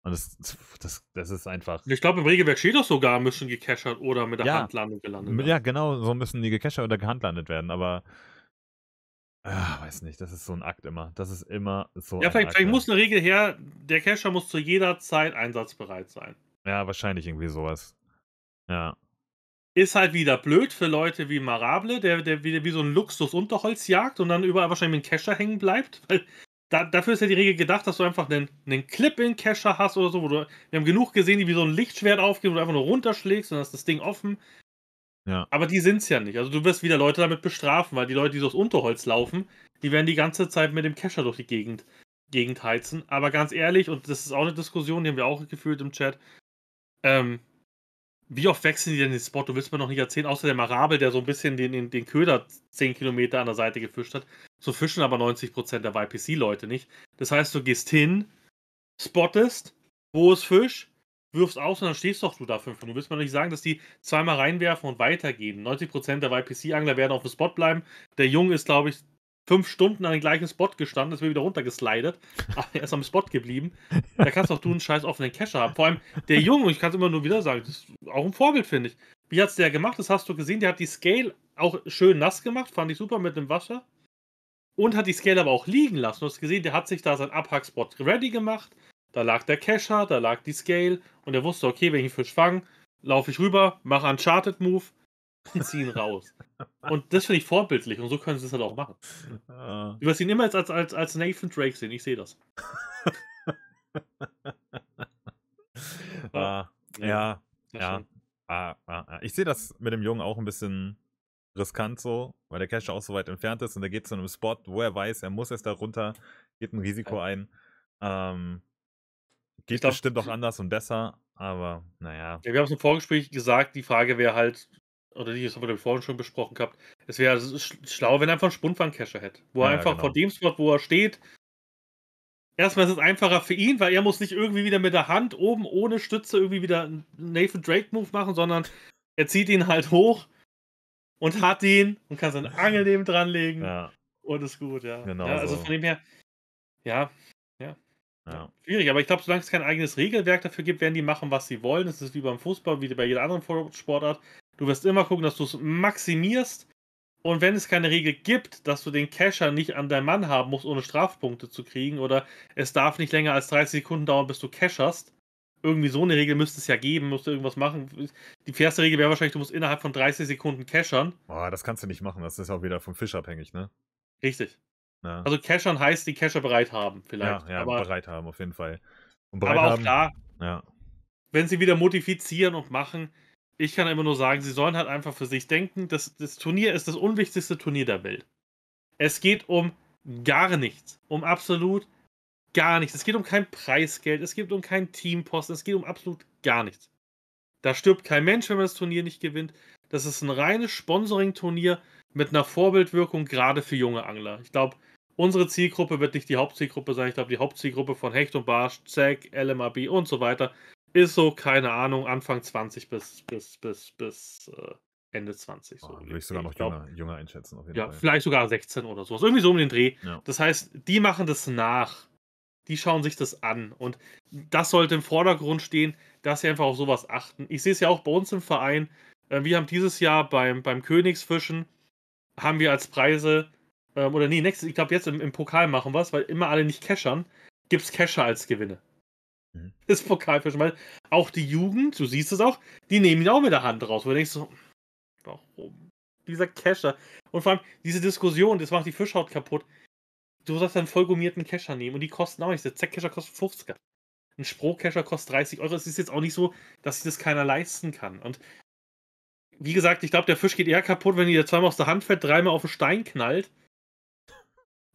Und das, das, das ist einfach. Ich glaube, im Regelwerk steht doch sogar, müssen gecashert oder mit der ja, Handlandung gelandet werden. Ja, genau, so müssen die gecashert oder gehandlandet werden. Aber Ah, weiß nicht, das ist so ein Akt immer. Das ist immer so. Ja, ein vielleicht, Akt, vielleicht muss eine Regel her, der Cacher muss zu jeder Zeit einsatzbereit sein. Ja, wahrscheinlich irgendwie sowas. Ja. Ist halt wieder blöd für Leute wie Marable, der, der wie, wie so ein Luxus-Unterholz jagt und dann überall wahrscheinlich mit dem Cacher hängen bleibt, weil da, dafür ist ja die Regel gedacht, dass du einfach einen, einen Clip-In-Cacher hast oder so. Wo du, wir haben genug gesehen, die wie so ein Lichtschwert aufgehen, wo du einfach nur runterschlägst und hast das Ding offen. Ja. Aber die sind es ja nicht. Also du wirst wieder Leute damit bestrafen, weil die Leute, die so aus Unterholz laufen, die werden die ganze Zeit mit dem Kescher durch die Gegend, Gegend heizen. Aber ganz ehrlich, und das ist auch eine Diskussion, die haben wir auch geführt im Chat, ähm, wie oft wechseln die denn den Spot? Du willst mir noch nicht erzählen, außer der Marabel, der so ein bisschen den, den, den Köder 10 Kilometer an der Seite gefischt hat. So fischen aber 90% der YPC-Leute nicht. Das heißt, du gehst hin, spottest, wo ist Fisch, wirfst aus und dann stehst doch du da fünf Du willst mir nicht sagen, dass die zweimal reinwerfen und weitergehen. 90% der YPC-Angler werden auf dem Spot bleiben. Der Junge ist, glaube ich, fünf Stunden an dem gleichen Spot gestanden, ist wieder runtergeslidet, aber er ist am Spot geblieben. Da kannst doch du einen scheiß offenen Cacher haben. Vor allem der Junge, ich kann es immer nur wieder sagen, das ist auch ein Vorbild, finde ich. Wie hat es der gemacht? Das hast du gesehen. Der hat die Scale auch schön nass gemacht, fand ich super mit dem Wasser. Und hat die Scale aber auch liegen lassen. Du hast gesehen, der hat sich da seinen Abhackspot ready gemacht, da lag der Kescher, da lag die Scale und er wusste, okay, wenn ich Fisch fange, laufe ich rüber, mache Uncharted Move und ziehe ihn raus. und das finde ich vorbildlich und so können sie es halt auch machen. Uh. Du wirst ihn immer als, als, als, als Nathan Drake sehen, ich sehe das. ah, ja, ja. ja. Ah, ah, ah, ich sehe das mit dem Jungen auch ein bisschen riskant so, weil der Cash auch so weit entfernt ist und er geht zu einem Spot, wo er weiß, er muss erst da runter, geht ein Risiko ein. Ähm, Geht glaub, bestimmt auch anders und besser, aber naja. Ja, wir haben es im Vorgespräch gesagt, die Frage wäre halt, oder die, das haben wir vorhin schon besprochen gehabt, es wäre also schlau, wenn er einfach einen Spundfang-Cacher hätte. Wo er ja, einfach genau. vor dem Spot, wo er steht, erstmal ist es einfacher für ihn, weil er muss nicht irgendwie wieder mit der Hand oben ohne Stütze irgendwie wieder einen Nathan Drake-Move machen, sondern er zieht ihn halt hoch und hat ihn und kann seine Angel neben dran legen. Ja. Und ist gut, ja. Genau. Ja, also so. von dem her, ja, ja. Schwierig, aber ich glaube, solange es kein eigenes Regelwerk dafür gibt, werden die machen, was sie wollen. Das ist wie beim Fußball, wie bei jeder anderen Sportart. Du wirst immer gucken, dass du es maximierst. Und wenn es keine Regel gibt, dass du den Casher nicht an deinem Mann haben musst, ohne Strafpunkte zu kriegen, oder es darf nicht länger als 30 Sekunden dauern, bis du casherst, irgendwie so eine Regel müsste es ja geben, musst du irgendwas machen. Die erste Regel wäre wahrscheinlich, du musst innerhalb von 30 Sekunden cashern. Boah, das kannst du nicht machen, das ist auch wieder vom Fisch abhängig, ne? Richtig. Ja. Also Cachern heißt, die Cacher bereit haben, vielleicht. Ja, ja aber, bereit haben, auf jeden Fall. aber haben, auch da, ja. wenn sie wieder modifizieren und machen, ich kann immer nur sagen, sie sollen halt einfach für sich denken, das, das Turnier ist das unwichtigste Turnier der Welt. Es geht um gar nichts. Um absolut gar nichts. Es geht um kein Preisgeld, es geht um keinen Teamposten, es geht um absolut gar nichts. Da stirbt kein Mensch, wenn man das Turnier nicht gewinnt. Das ist ein reines Sponsoring-Turnier mit einer Vorbildwirkung gerade für junge Angler. Ich glaube, Unsere Zielgruppe wird nicht die Hauptzielgruppe sein. Ich glaube, die Hauptzielgruppe von Hecht und Barsch, Zack, LMAB und so weiter ist so, keine Ahnung, Anfang 20 bis, bis, bis, bis äh, Ende 20. So oh, würde ich sogar noch ich glaub, jünger, jünger, einschätzen. Auf jeden ja, Fall. vielleicht sogar 16 oder sowas. Irgendwie so um den Dreh. Ja. Das heißt, die machen das nach. Die schauen sich das an. Und das sollte im Vordergrund stehen, dass sie einfach auf sowas achten. Ich sehe es ja auch bei uns im Verein. Äh, wir haben dieses Jahr beim, beim Königsfischen, haben wir als Preise ähm, oder nee, nächstes, ich glaube jetzt im, im Pokal machen wir es, weil immer alle nicht keschern, gibt es Kescher als Gewinne. Mhm. Ist Pokal weil auch die Jugend, du siehst es auch, die nehmen ihn auch mit der Hand raus. Wo du denkst so, warum? Dieser Kescher. Und vor allem diese Diskussion, das macht die Fischhaut kaputt. Du sollst einen vollgummierten Kescher nehmen und die kosten auch nichts. Der Zeck-Kescher kostet 50 ein Spro-Cacher kostet 30 Euro. Es ist jetzt auch nicht so, dass sich das keiner leisten kann. Und wie gesagt, ich glaube, der Fisch geht eher kaputt, wenn ihr zweimal aus der Hand fällt, dreimal auf den Stein knallt,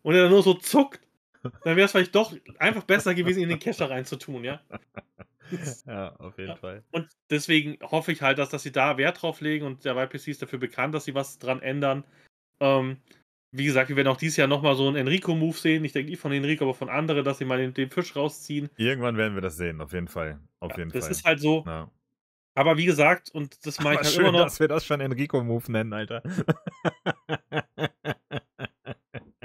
und er dann nur so zuckt, dann wäre es vielleicht doch einfach besser gewesen, ihn in den Kescher reinzutun, ja. Ja, auf jeden ja. Fall. Und deswegen hoffe ich halt, dass, dass sie da Wert drauf legen und der YPC ist dafür bekannt, dass sie was dran ändern. Ähm, wie gesagt, wir werden auch dieses Jahr nochmal so einen Enrico-Move sehen. Ich denke nicht von Enrico, aber von anderen, dass sie mal den, den, Fisch rausziehen. Irgendwann werden wir das sehen, auf jeden Fall. Auf ja, jeden das Fall. ist halt so. Ja. Aber wie gesagt, und das mache ich halt schön, immer noch. dass wir das schon Enrico-Move nennen, Alter.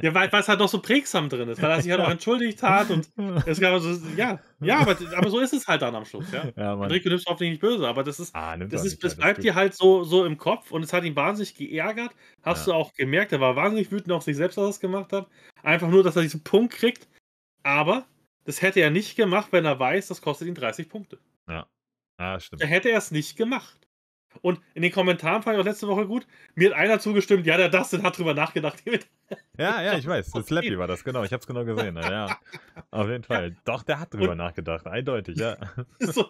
Ja, weil, es halt noch so prägsam drin ist, weil er sich halt auch entschuldigt hat und es gab so, ja, ja, aber, aber so ist es halt dann am Schluss, ja. ja Enrico, du nimmst hoffentlich nicht böse, aber das ist, ah, das, ist das bleibt dir halt so, so im Kopf und es hat ihn wahnsinnig geärgert. Hast ja. du auch gemerkt, er war wahnsinnig wütend auf sich selbst, dass er es gemacht hat. Einfach nur, dass er diesen Punkt kriegt, aber das hätte er nicht gemacht, wenn er weiß, das kostet ihn 30 Punkte. Ja, ja stimmt. Da hätte er es nicht gemacht. Und in den Kommentaren fand ich auch letzte Woche gut. Mir hat einer zugestimmt, ja, der Dustin hat drüber nachgedacht. ja, ja, ich weiß. Das Slappy war das, genau. Ich hab's genau gesehen. Ja, ja. Auf jeden Fall. Ja. Doch, der hat drüber Und nachgedacht. Eindeutig, ja. So,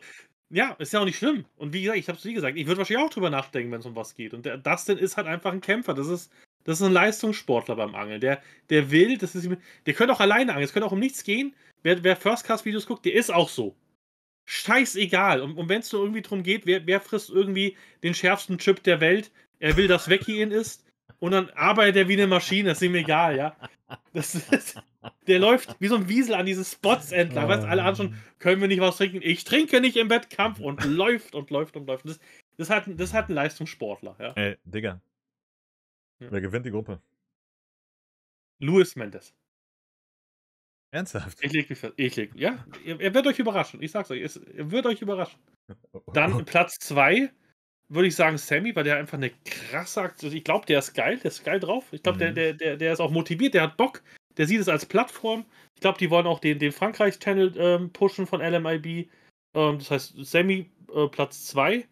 ja, ist ja auch nicht schlimm. Und wie gesagt, ich hab's wie gesagt, ich würde wahrscheinlich auch drüber nachdenken, wenn es um was geht. Und der Dustin ist halt einfach ein Kämpfer. Das ist, das ist ein Leistungssportler beim Angeln. Der, der will, das ist, der könnte auch alleine angeln. Es könnte auch um nichts gehen. Wer, wer First Cast Videos guckt, der ist auch so scheißegal. Und, und wenn es nur irgendwie darum geht, wer, wer, frisst irgendwie den schärfsten Chip der Welt, er will, dass Wecki ist und dann arbeitet er wie eine Maschine, ist ihm egal, ja. Das ist, der läuft wie so ein Wiesel an diese Spots entlang, oh. weißt alle anschauen, können wir nicht was trinken? Ich trinke nicht im Wettkampf und läuft und läuft und läuft. Das, das, hat, das hat ein Leistungssportler, ja. Ey, Digga. Wer gewinnt die Gruppe? Luis Mendes. Ernsthaft? Ich leg mich fest. Ich leg, ja, er, er wird euch überraschen. Ich sag's euch, es, er wird euch überraschen. Dann Platz 2 würde ich sagen Sammy, weil der einfach eine krasse Aktion. Ich glaube, der ist geil, der ist geil drauf. Ich glaube, mhm. der, der, der, der ist auch motiviert, der hat Bock, der sieht es als Plattform. Ich glaube, die wollen auch den, den Frankreich-Channel ähm, pushen von LMIB. Ähm, das heißt, Sammy äh, Platz 2.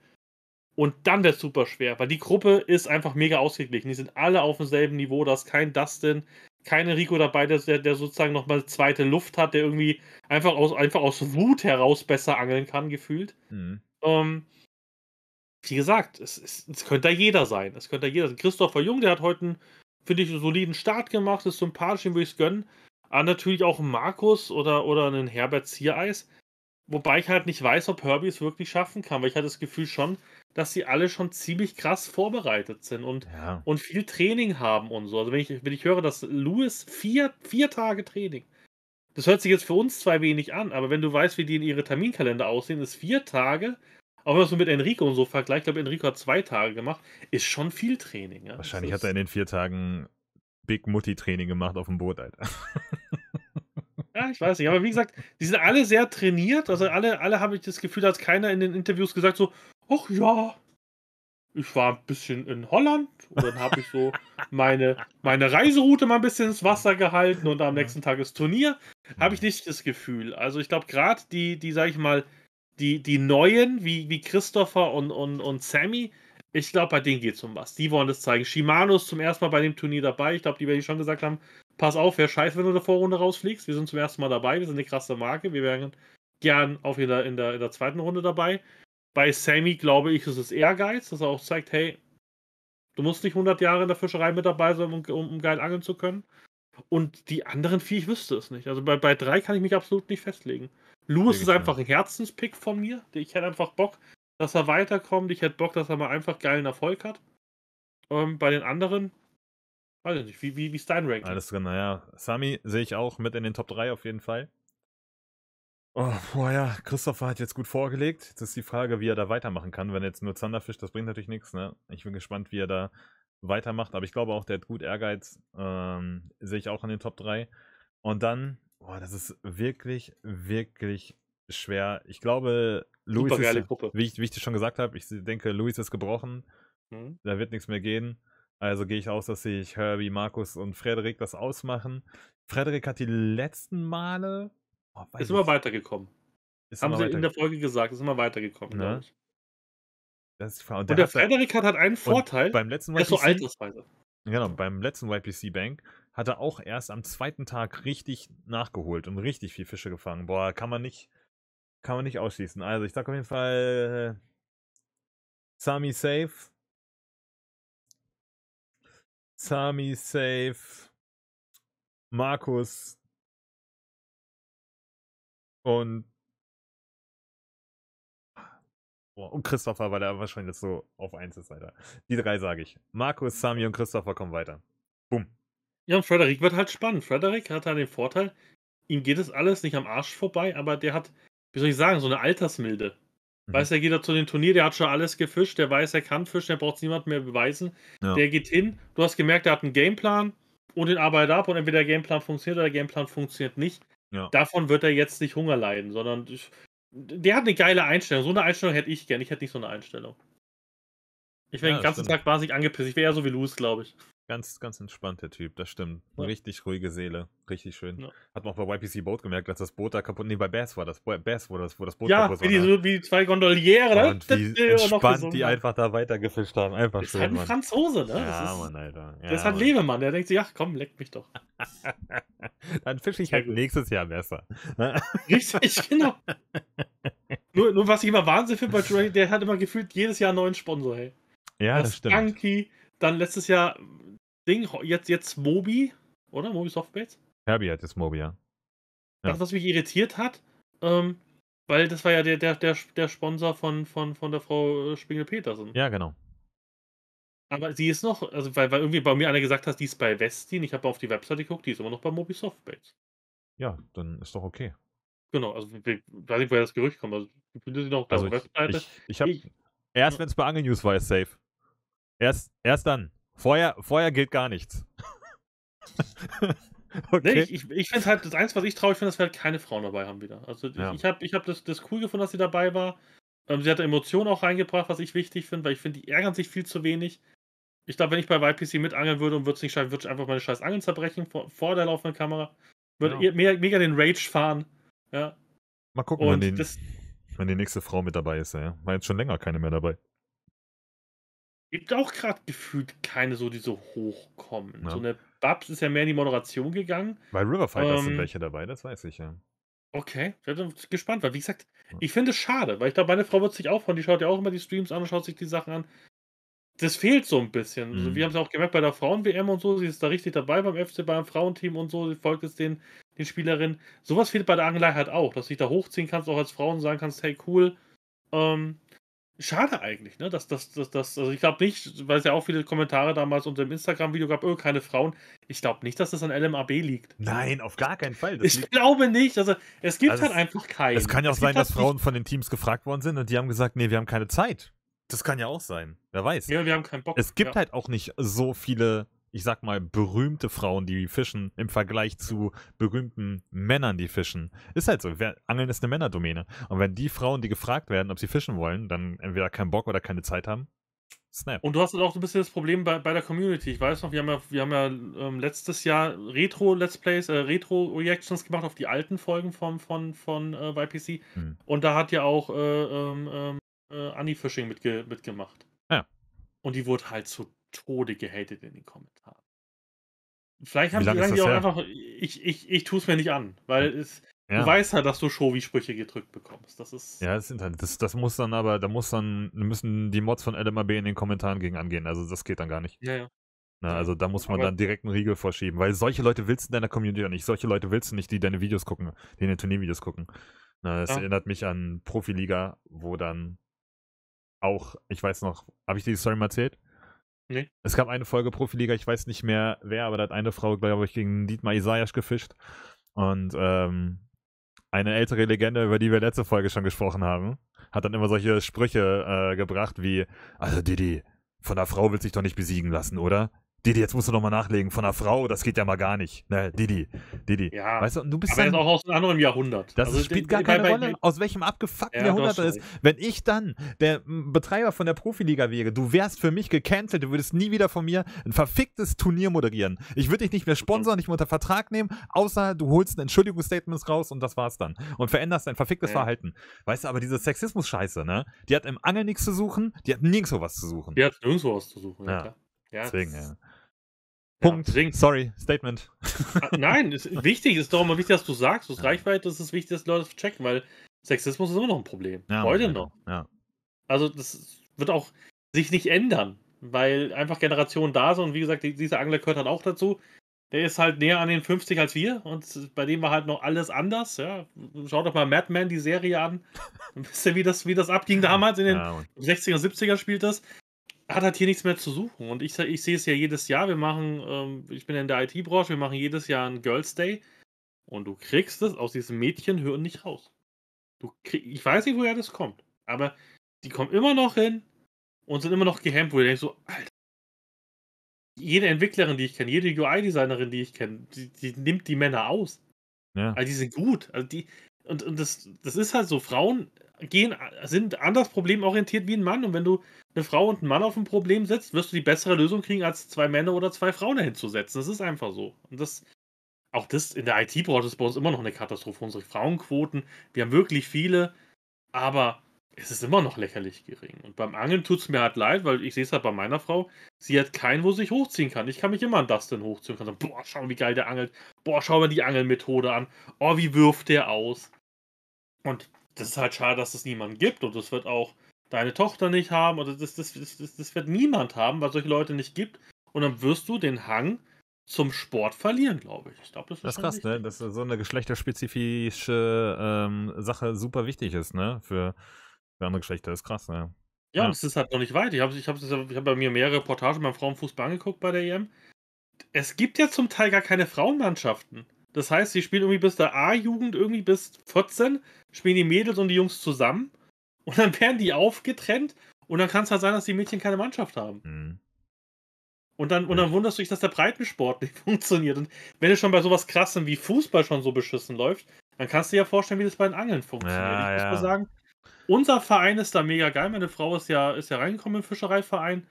Und dann wird es super schwer, weil die Gruppe ist einfach mega ausgeglichen. Die sind alle auf demselben Niveau. Da ist kein Dustin, keine Rico dabei, der, der sozusagen nochmal zweite Luft hat, der irgendwie einfach aus, einfach aus Wut heraus besser angeln kann, gefühlt. Mhm. Ähm, wie gesagt, es, es, es, könnte da jeder sein. Es könnte jeder sein. Christopher Jung, der hat heute einen, finde ich, einen soliden Start gemacht, ist sympathisch, ihm würde ich es gönnen. Aber ah, natürlich auch einen Markus oder, oder einen Herbert Ziereis. Wobei ich halt nicht weiß, ob Herbie es wirklich schaffen kann, weil ich hatte das Gefühl schon, dass sie alle schon ziemlich krass vorbereitet sind und, ja. und viel Training haben und so. Also wenn ich, wenn ich höre, dass Lewis vier, vier Tage Training, das hört sich jetzt für uns zwei wenig an, aber wenn du weißt, wie die in ihre Terminkalender aussehen, ist vier Tage, auch wenn man es mit Enrico und so vergleicht, ich glaube, Enrico hat zwei Tage gemacht, ist schon viel Training. Ja? Wahrscheinlich hat er in den vier Tagen Big Mutti Training gemacht auf dem Boot, Alter. Ja, ich weiß nicht. Aber wie gesagt, die sind alle sehr trainiert. Also alle, alle habe ich das Gefühl, da hat keiner in den Interviews gesagt, so, ach ja, ich war ein bisschen in Holland und dann habe ich so meine, meine Reiseroute mal ein bisschen ins Wasser gehalten und am nächsten Tag ist Turnier. Habe ich nicht das Gefühl. Also ich glaube gerade die, die, sag ich mal, die, die Neuen, wie, wie Christopher und, und, und Sammy, ich glaube, bei denen geht es um was. Die wollen das zeigen. Shimano ist zum ersten Mal bei dem Turnier dabei. Ich glaube, die werden schon gesagt haben, pass auf, wäre scheiße, wenn du in der Vorrunde rausfliegst. Wir sind zum ersten Mal dabei, wir sind eine krasse Marke, wir wären gern auch in in der, in der zweiten Runde dabei. Bei Sammy glaube ich, ist es Ehrgeiz, dass er auch zeigt, hey, du musst nicht 100 Jahre in der Fischerei mit dabei sein, um, um, um geil angeln zu können. Und die anderen vier, ich wüsste es nicht. Also bei, bei drei kann ich mich absolut nicht festlegen. Louis ist einfach ein Herzenspick von mir. Ich hätte einfach Bock, dass er weiterkommt. Ich hätte Bock, dass er mal einfach geilen Erfolg hat. Ähm, bei den anderen, weiß ich nicht, wie, wie, wie Ranking? Alles drin, naja. Sami sehe ich auch mit in den Top 3 auf jeden Fall. Oh, boah, ja, Christopher hat jetzt gut vorgelegt. Jetzt ist die Frage, wie er da weitermachen kann. Wenn er jetzt nur Zanderfisch, das bringt natürlich nichts. Ne? Ich bin gespannt, wie er da weitermacht. Aber ich glaube auch, der hat gut Ehrgeiz. Ähm, sehe ich auch in den Top 3. Und dann, boah, das ist wirklich, wirklich schwer. Ich glaube, Luis ist, wie ich, wie ich, das schon gesagt habe, ich denke, Luis ist gebrochen. Mhm. Da wird nichts mehr gehen. Also gehe ich aus, dass sich Herbie, Markus und Frederik das ausmachen. Frederik hat die letzten Male Oh, ist immer weitergekommen. Ist Haben immer sie weiter... in der Folge gesagt, ist immer weitergekommen, ja. Ne? Das und, der, der Frederik hat, hat einen Vorteil. Beim letzten YPC, so altersweise. Genau, beim letzten YPC Bank hat er auch erst am zweiten Tag richtig nachgeholt und richtig viel Fische gefangen. Boah, kann man nicht, kann man nicht ausschließen. Also ich sag auf jeden Fall äh, Sami safe. Sami safe. Markus und, und Christopher, weil er wahrscheinlich so auf eins ist, Alter. Die drei sage ich. Markus, Sami und Christopher kommen weiter. Boom. Ja, und Frederik wird halt spannend. Frederik hat halt den Vorteil, ihm geht es alles nicht am Arsch vorbei, aber der hat, wie soll ich sagen, so eine Altersmilde. Mhm. Weiß, er geht da zu dem Turnier, der hat schon alles gefischt, der weiß, er kann fischen, der braucht es niemand mehr beweisen. Ja. Der geht hin, du hast gemerkt, er hat einen Gameplan und den arbeitet ab und entweder der Gameplan funktioniert oder der Gameplan funktioniert nicht. Ja. Davon wird er jetzt nicht Hunger leiden, sondern ich, der hat eine geile Einstellung. So eine Einstellung hätte ich gern. Ich hätte nicht so eine Einstellung. Ich wäre ja, den ganzen stimmt. Tag wahnsinnig angepisst. Ich wäre eher so wie Louis, glaube ich. Ganz, ganz entspannt, der Typ, das stimmt. Ja. Richtig ruhige Seele. Richtig schön. Ja. Hat man auch bei YPC Boat gemerkt, dass das Boot da kaputt. Nee, bei Bass war das. Bass, wo das, wo das Boot ja, kaputt war. Ja, ne? so, wie zwei Gondoliere. Ne? Und wie entspannt die ne? einfach da weitergefischt haben. Einfach ist schön. Halt ein Mann. Franzose, ne? Ja, das ist, Mann, Alter. Ja, das hat Lebemann. Der denkt sich, ach komm, leck mich doch. Dann fische ich halt nächstes Jahr besser. Richtig, genau. nur, nur, was ich immer Wahnsinn finde bei Joey, der hat immer gefühlt jedes Jahr einen neuen Sponsor, hey. Ja, das, das stimmt. Skunky, dann letztes Jahr Ding, jetzt, jetzt Mobi, oder? Mobi Softbase? Herbie hat jetzt Mobi, ja. ja. Das, was mich irritiert hat, ähm, weil das war ja der, der, der, der Sponsor von, von, von der Frau äh, Spingel-Petersen. Ja, genau. Aber sie ist noch, also weil, weil irgendwie bei mir einer gesagt hat, die ist bei Westin, ich habe auf die Webseite geguckt, die ist immer noch bei Mobi Softbase. Ja, dann ist doch okay. Genau, also ich weiß nicht, woher das Gerücht kommt. Also, ich finde sie noch also ich, Webseite. Ich, ich habe erst, wenn es bei News war, ist safe. Erst, erst dann. Vorher, vorher gilt gar nichts. okay. Nee, ich ich, ich finde halt, das Einzige, was ich traurig finde, dass wir halt keine Frauen dabei haben wieder. Also ja. ich, ich habe ich hab das, das cool gefunden, dass sie dabei war. Ähm, sie hat Emotionen auch reingebracht, was ich wichtig finde, weil ich finde, die ärgern sich viel zu wenig. Ich glaube, wenn ich bei YPC mitangeln würde und würde es nicht schaffen, würde ich einfach meine scheiß Angeln zerbrechen vor, vor der laufenden Kamera. Würde ja. mega, mega den Rage fahren. Ja. Mal gucken, und wenn die, das, wenn die nächste Frau mit dabei ist, ja. War jetzt schon länger keine mehr dabei. Gibt auch gerade gefühlt keine so, die so hochkommen. Ja. So eine Babs ist ja mehr in die Moderation gegangen. Bei Riverfighters ähm, sind welche dabei, das weiß ich ja. Okay, ich bin gespannt, weil wie gesagt, ich finde es schade, weil ich glaube, meine Frau wird sich auch von, die schaut ja auch immer die Streams an und schaut sich die Sachen an. Das fehlt so ein bisschen. Mhm. Also, wir mhm. haben es auch gemerkt bei der Frauen-WM und so, sie ist da richtig dabei beim FC beim Frauenteam und so, sie folgt es den, den Spielerinnen. Sowas fehlt bei der Angelei halt auch, dass du dich da hochziehen kannst, auch als Frau und sagen kannst, hey cool, ähm, Schade eigentlich, ne? Dass das, das, das, also ich glaube nicht, weil es ja auch viele Kommentare damals unter dem Instagram-Video gab, oh, keine Frauen. Ich glaube nicht, dass das an LMAB liegt. Nein, auf gar keinen Fall. Das ich liegt... glaube nicht. Also es gibt also halt einfach keinen. Es kann ja auch es sein, dass halt Frauen von den Teams gefragt worden sind und die haben gesagt, nee, wir haben keine Zeit. Das kann ja auch sein. Wer weiß. Ja, wir haben keinen Bock. Es gibt ja. halt auch nicht so viele ich sag mal, berühmte Frauen, die fischen, im Vergleich zu berühmten Männern, die fischen. Ist halt so. Wer, Angeln ist eine Männerdomäne. Und wenn die Frauen, die gefragt werden, ob sie fischen wollen, dann entweder keinen Bock oder keine Zeit haben, Snap. Und du hast auch ein bisschen das Problem bei, bei der Community. Ich weiß noch, wir haben ja, wir haben ja ähm, letztes Jahr Retro-Let's Plays, äh, Retro-Reactions gemacht auf die alten Folgen von, von, von äh, YPC. Mhm. Und da hat ja auch äh, ähm, ähm, äh, Annie Fishing mitge mitgemacht. Ja. Und die wurde halt zu Tode gehatet in den Kommentaren. Vielleicht haben sie die auch einfach, ich, ich, ich tue es mir nicht an, weil es, ja. du weißt ja, halt, dass du Shovi-Sprüche gedrückt bekommst. Das ist. Ja, das Internet. Das, das muss dann aber, da muss dann, müssen die Mods von LMAB in den Kommentaren gegen angehen. Also das geht dann gar nicht. Ja, ja. Na, ne, also da muss man aber dann direkt einen Riegel vorschieben, weil solche Leute willst du in deiner Community auch nicht. Solche Leute willst du nicht, die deine Videos gucken, die deine Turniervideos gucken. Na, ne, das ja. erinnert mich an Profiliga, wo dann auch, ich weiß noch, habe ich die Story mal erzählt? Nee. Es gab eine Folge Profiliga, ich weiß nicht mehr wer, aber da hat eine Frau, glaube ich, gegen Dietmar Isaias gefischt. Und ähm, eine ältere Legende, über die wir letzte Folge schon gesprochen haben, hat dann immer solche Sprüche äh, gebracht wie: Also, Didi, von der Frau willst du dich doch nicht besiegen lassen, oder? Didi, jetzt musst du nochmal nachlegen. Von einer Frau, das geht ja mal gar nicht. Ne, Didi, Didi. Ja, weißt du, du bist aber dann, auch aus einem anderen Jahrhundert. Das also spielt gar keine bei, Rolle, bei, aus welchem abgefuckten ja, Jahrhundert das ist. Wenn ich dann der Betreiber von der Profiliga wäre, du wärst für mich gecancelt, du würdest nie wieder von mir ein verficktes Turnier moderieren. Ich würde dich nicht mehr sponsern, nicht mehr unter Vertrag nehmen, außer du holst ein Entschuldigungsstatement raus und das war's dann. Und veränderst dein verficktes ja. Verhalten. Weißt du, aber diese Sexismus-Scheiße, ne? Die hat im Angel nichts zu suchen, die hat nirgendwo was zu suchen. Die hat nirgendwo was zu suchen, ja. ja Deswegen, ja. Punkt. Ja, Sorry, Statement. Ah, nein, ist wichtig, ist doch immer wichtig, dass du sagst, dass ja. Reichweite ist es wichtig, dass Leute checken, weil Sexismus ist immer noch ein Problem. Ja, Heute okay. noch. Ja. Also das wird auch sich nicht ändern, weil einfach Generationen da sind und wie gesagt, dieser Angler gehört halt auch dazu. Der ist halt näher an den 50 als wir und bei dem war halt noch alles anders. Ja. Schaut doch mal Mad Men, die Serie an. wisst ihr, wie das, wie das abging damals in den ja, 60er, 70er spielt das hat halt hier nichts mehr zu suchen. Und ich, ich sehe es ja jedes Jahr. Wir machen, ähm, ich bin in der IT-Branche, wir machen jedes Jahr einen Girls Day. Und du kriegst es aus diesem Mädchenhören nicht raus. Du krieg, ich weiß nicht, woher das kommt. Aber die kommen immer noch hin und sind immer noch gehemmt, wo du denkst so, Alter. Jede Entwicklerin, die ich kenne, jede UI-Designerin, die ich kenne, die, die, nimmt die Männer aus. Ja. Also die sind gut. Also die, und, und das, das ist halt so, Frauen gehen, sind anders problemorientiert wie ein Mann. Und wenn du eine Frau und einen Mann auf ein Problem setzt, wirst du die bessere Lösung kriegen, als zwei Männer oder zwei Frauen dahin zu setzen. Das ist einfach so. Und das, auch das in der IT-Branche ist bei uns immer noch eine Katastrophe. Unsere Frauenquoten, wir haben wirklich viele, aber es ist immer noch lächerlich gering. Und beim Angeln tut es mir halt leid, weil ich sehe es halt bei meiner Frau, sie hat keinen, wo sie sich hochziehen kann. Ich kann mich immer an das denn hochziehen und sagen, boah, schau, mal, wie geil der angelt. Boah, schau mal die Angelmethode an. Oh, wie wirft der aus. Und das ist halt schade, dass es niemanden gibt und das wird auch deine Tochter nicht haben oder das, das, das, das wird niemand haben, weil es solche Leute nicht gibt. Und dann wirst du den Hang zum Sport verlieren, glaube ich. Ich glaube, das ist, das ist krass, ne? Dass so eine geschlechterspezifische ähm, Sache super wichtig ist, ne? Für, für andere Geschlechter das ist krass, ne? Ja, ja. und es ist halt noch nicht weit. Ich habe ich hab, ich hab bei mir mehrere Reportagen beim Frauenfußball angeguckt bei der EM. Es gibt ja zum Teil gar keine Frauenmannschaften. Das heißt, sie spielen irgendwie bis der A-Jugend, irgendwie bis 14, spielen die Mädels und die Jungs zusammen und dann werden die aufgetrennt und dann kann es halt sein, dass die Mädchen keine Mannschaft haben. Mhm. Und dann, und dann wunderst du dich, dass der Breitensport nicht funktioniert. Und wenn es schon bei sowas krassem wie Fußball schon so beschissen läuft, dann kannst du dir ja vorstellen, wie das bei den Angeln funktioniert. Ja, ich ja. muss mal sagen, unser Verein ist da mega geil. Meine Frau ist ja, ist ja reingekommen im Fischereiverein.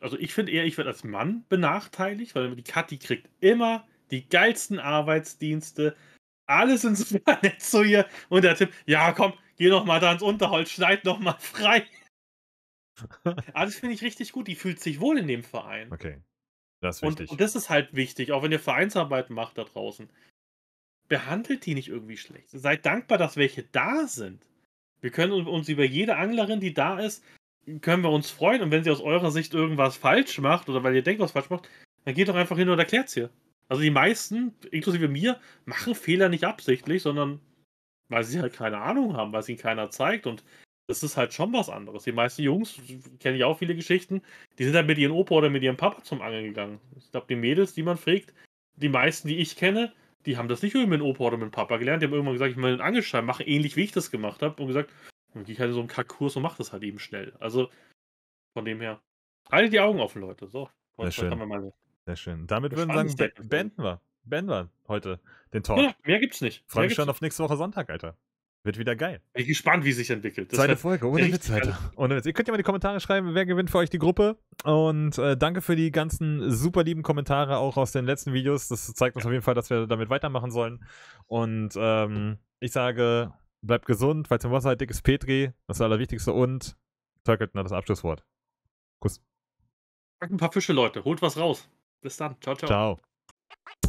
Also ich finde eher, ich werde als Mann benachteiligt, weil die Kathi kriegt immer die geilsten Arbeitsdienste, alles ins Netz zu ihr. Und der Tipp, ja komm, geh noch mal da ins Unterholz, schneid noch mal frei. Alles also, finde ich richtig gut. Die fühlt sich wohl in dem Verein. Okay. Das ist wichtig. Und, das ist halt wichtig, auch wenn ihr Vereinsarbeit macht da draußen. Behandelt die nicht irgendwie schlecht. Seid dankbar, dass welche da sind. Wir können uns über jede Anglerin, die da ist, können wir uns freuen. Und wenn sie aus eurer Sicht irgendwas falsch macht oder weil ihr denkt, was falsch macht, dann geht doch einfach hin und erklärt es ihr. Also die meisten, inklusive mir, machen Fehler nicht absichtlich, sondern weil sie halt keine Ahnung haben, weil es ihnen keiner zeigt. Und das ist halt schon was anderes. Die meisten Jungs, kenne ich auch viele Geschichten, die sind halt mit ihrem Opa oder mit ihrem Papa zum Angeln gegangen. Ich glaube, die Mädels, die man fragt, die meisten, die ich kenne, die haben das nicht irgendwie mit dem Opa oder mit dem Papa gelernt. Die haben irgendwann gesagt, ich will einen Angelschein machen, ähnlich wie ich das gemacht habe. Und gesagt, dann gehe ich halt so einen Kackkurs und mache das halt eben schnell. Also von dem her, haltet die Augen offen, Leute. So, heute haben wir mal sehr schön. Damit würden wir sagen, beenden wir. Beenden wir heute den Talk. Ja, mehr gibt's nicht. Freue mich schon auf nächste Woche Sonntag, Alter. Wird wieder geil. Bin gespannt, wie es sich entwickelt. Das Zweite Folge, ohne Witz, Alter. Ohne Witz. Ihr könnt ja mal in die Kommentare schreiben, wer gewinnt für euch die Gruppe. Und äh, danke für die ganzen super lieben Kommentare auch aus den letzten Videos. Das zeigt uns ja. auf jeden Fall, dass wir damit weitermachen sollen. Und ähm, ich sage, bleibt gesund, falls im Wasser seid, dickes Petri, das ist das Allerwichtigste. Und Turkleton hat das Abschlusswort. Kuss. Ein paar Fische, Leute. Holt was raus. Bis dann. Ciao, ciao. Ciao.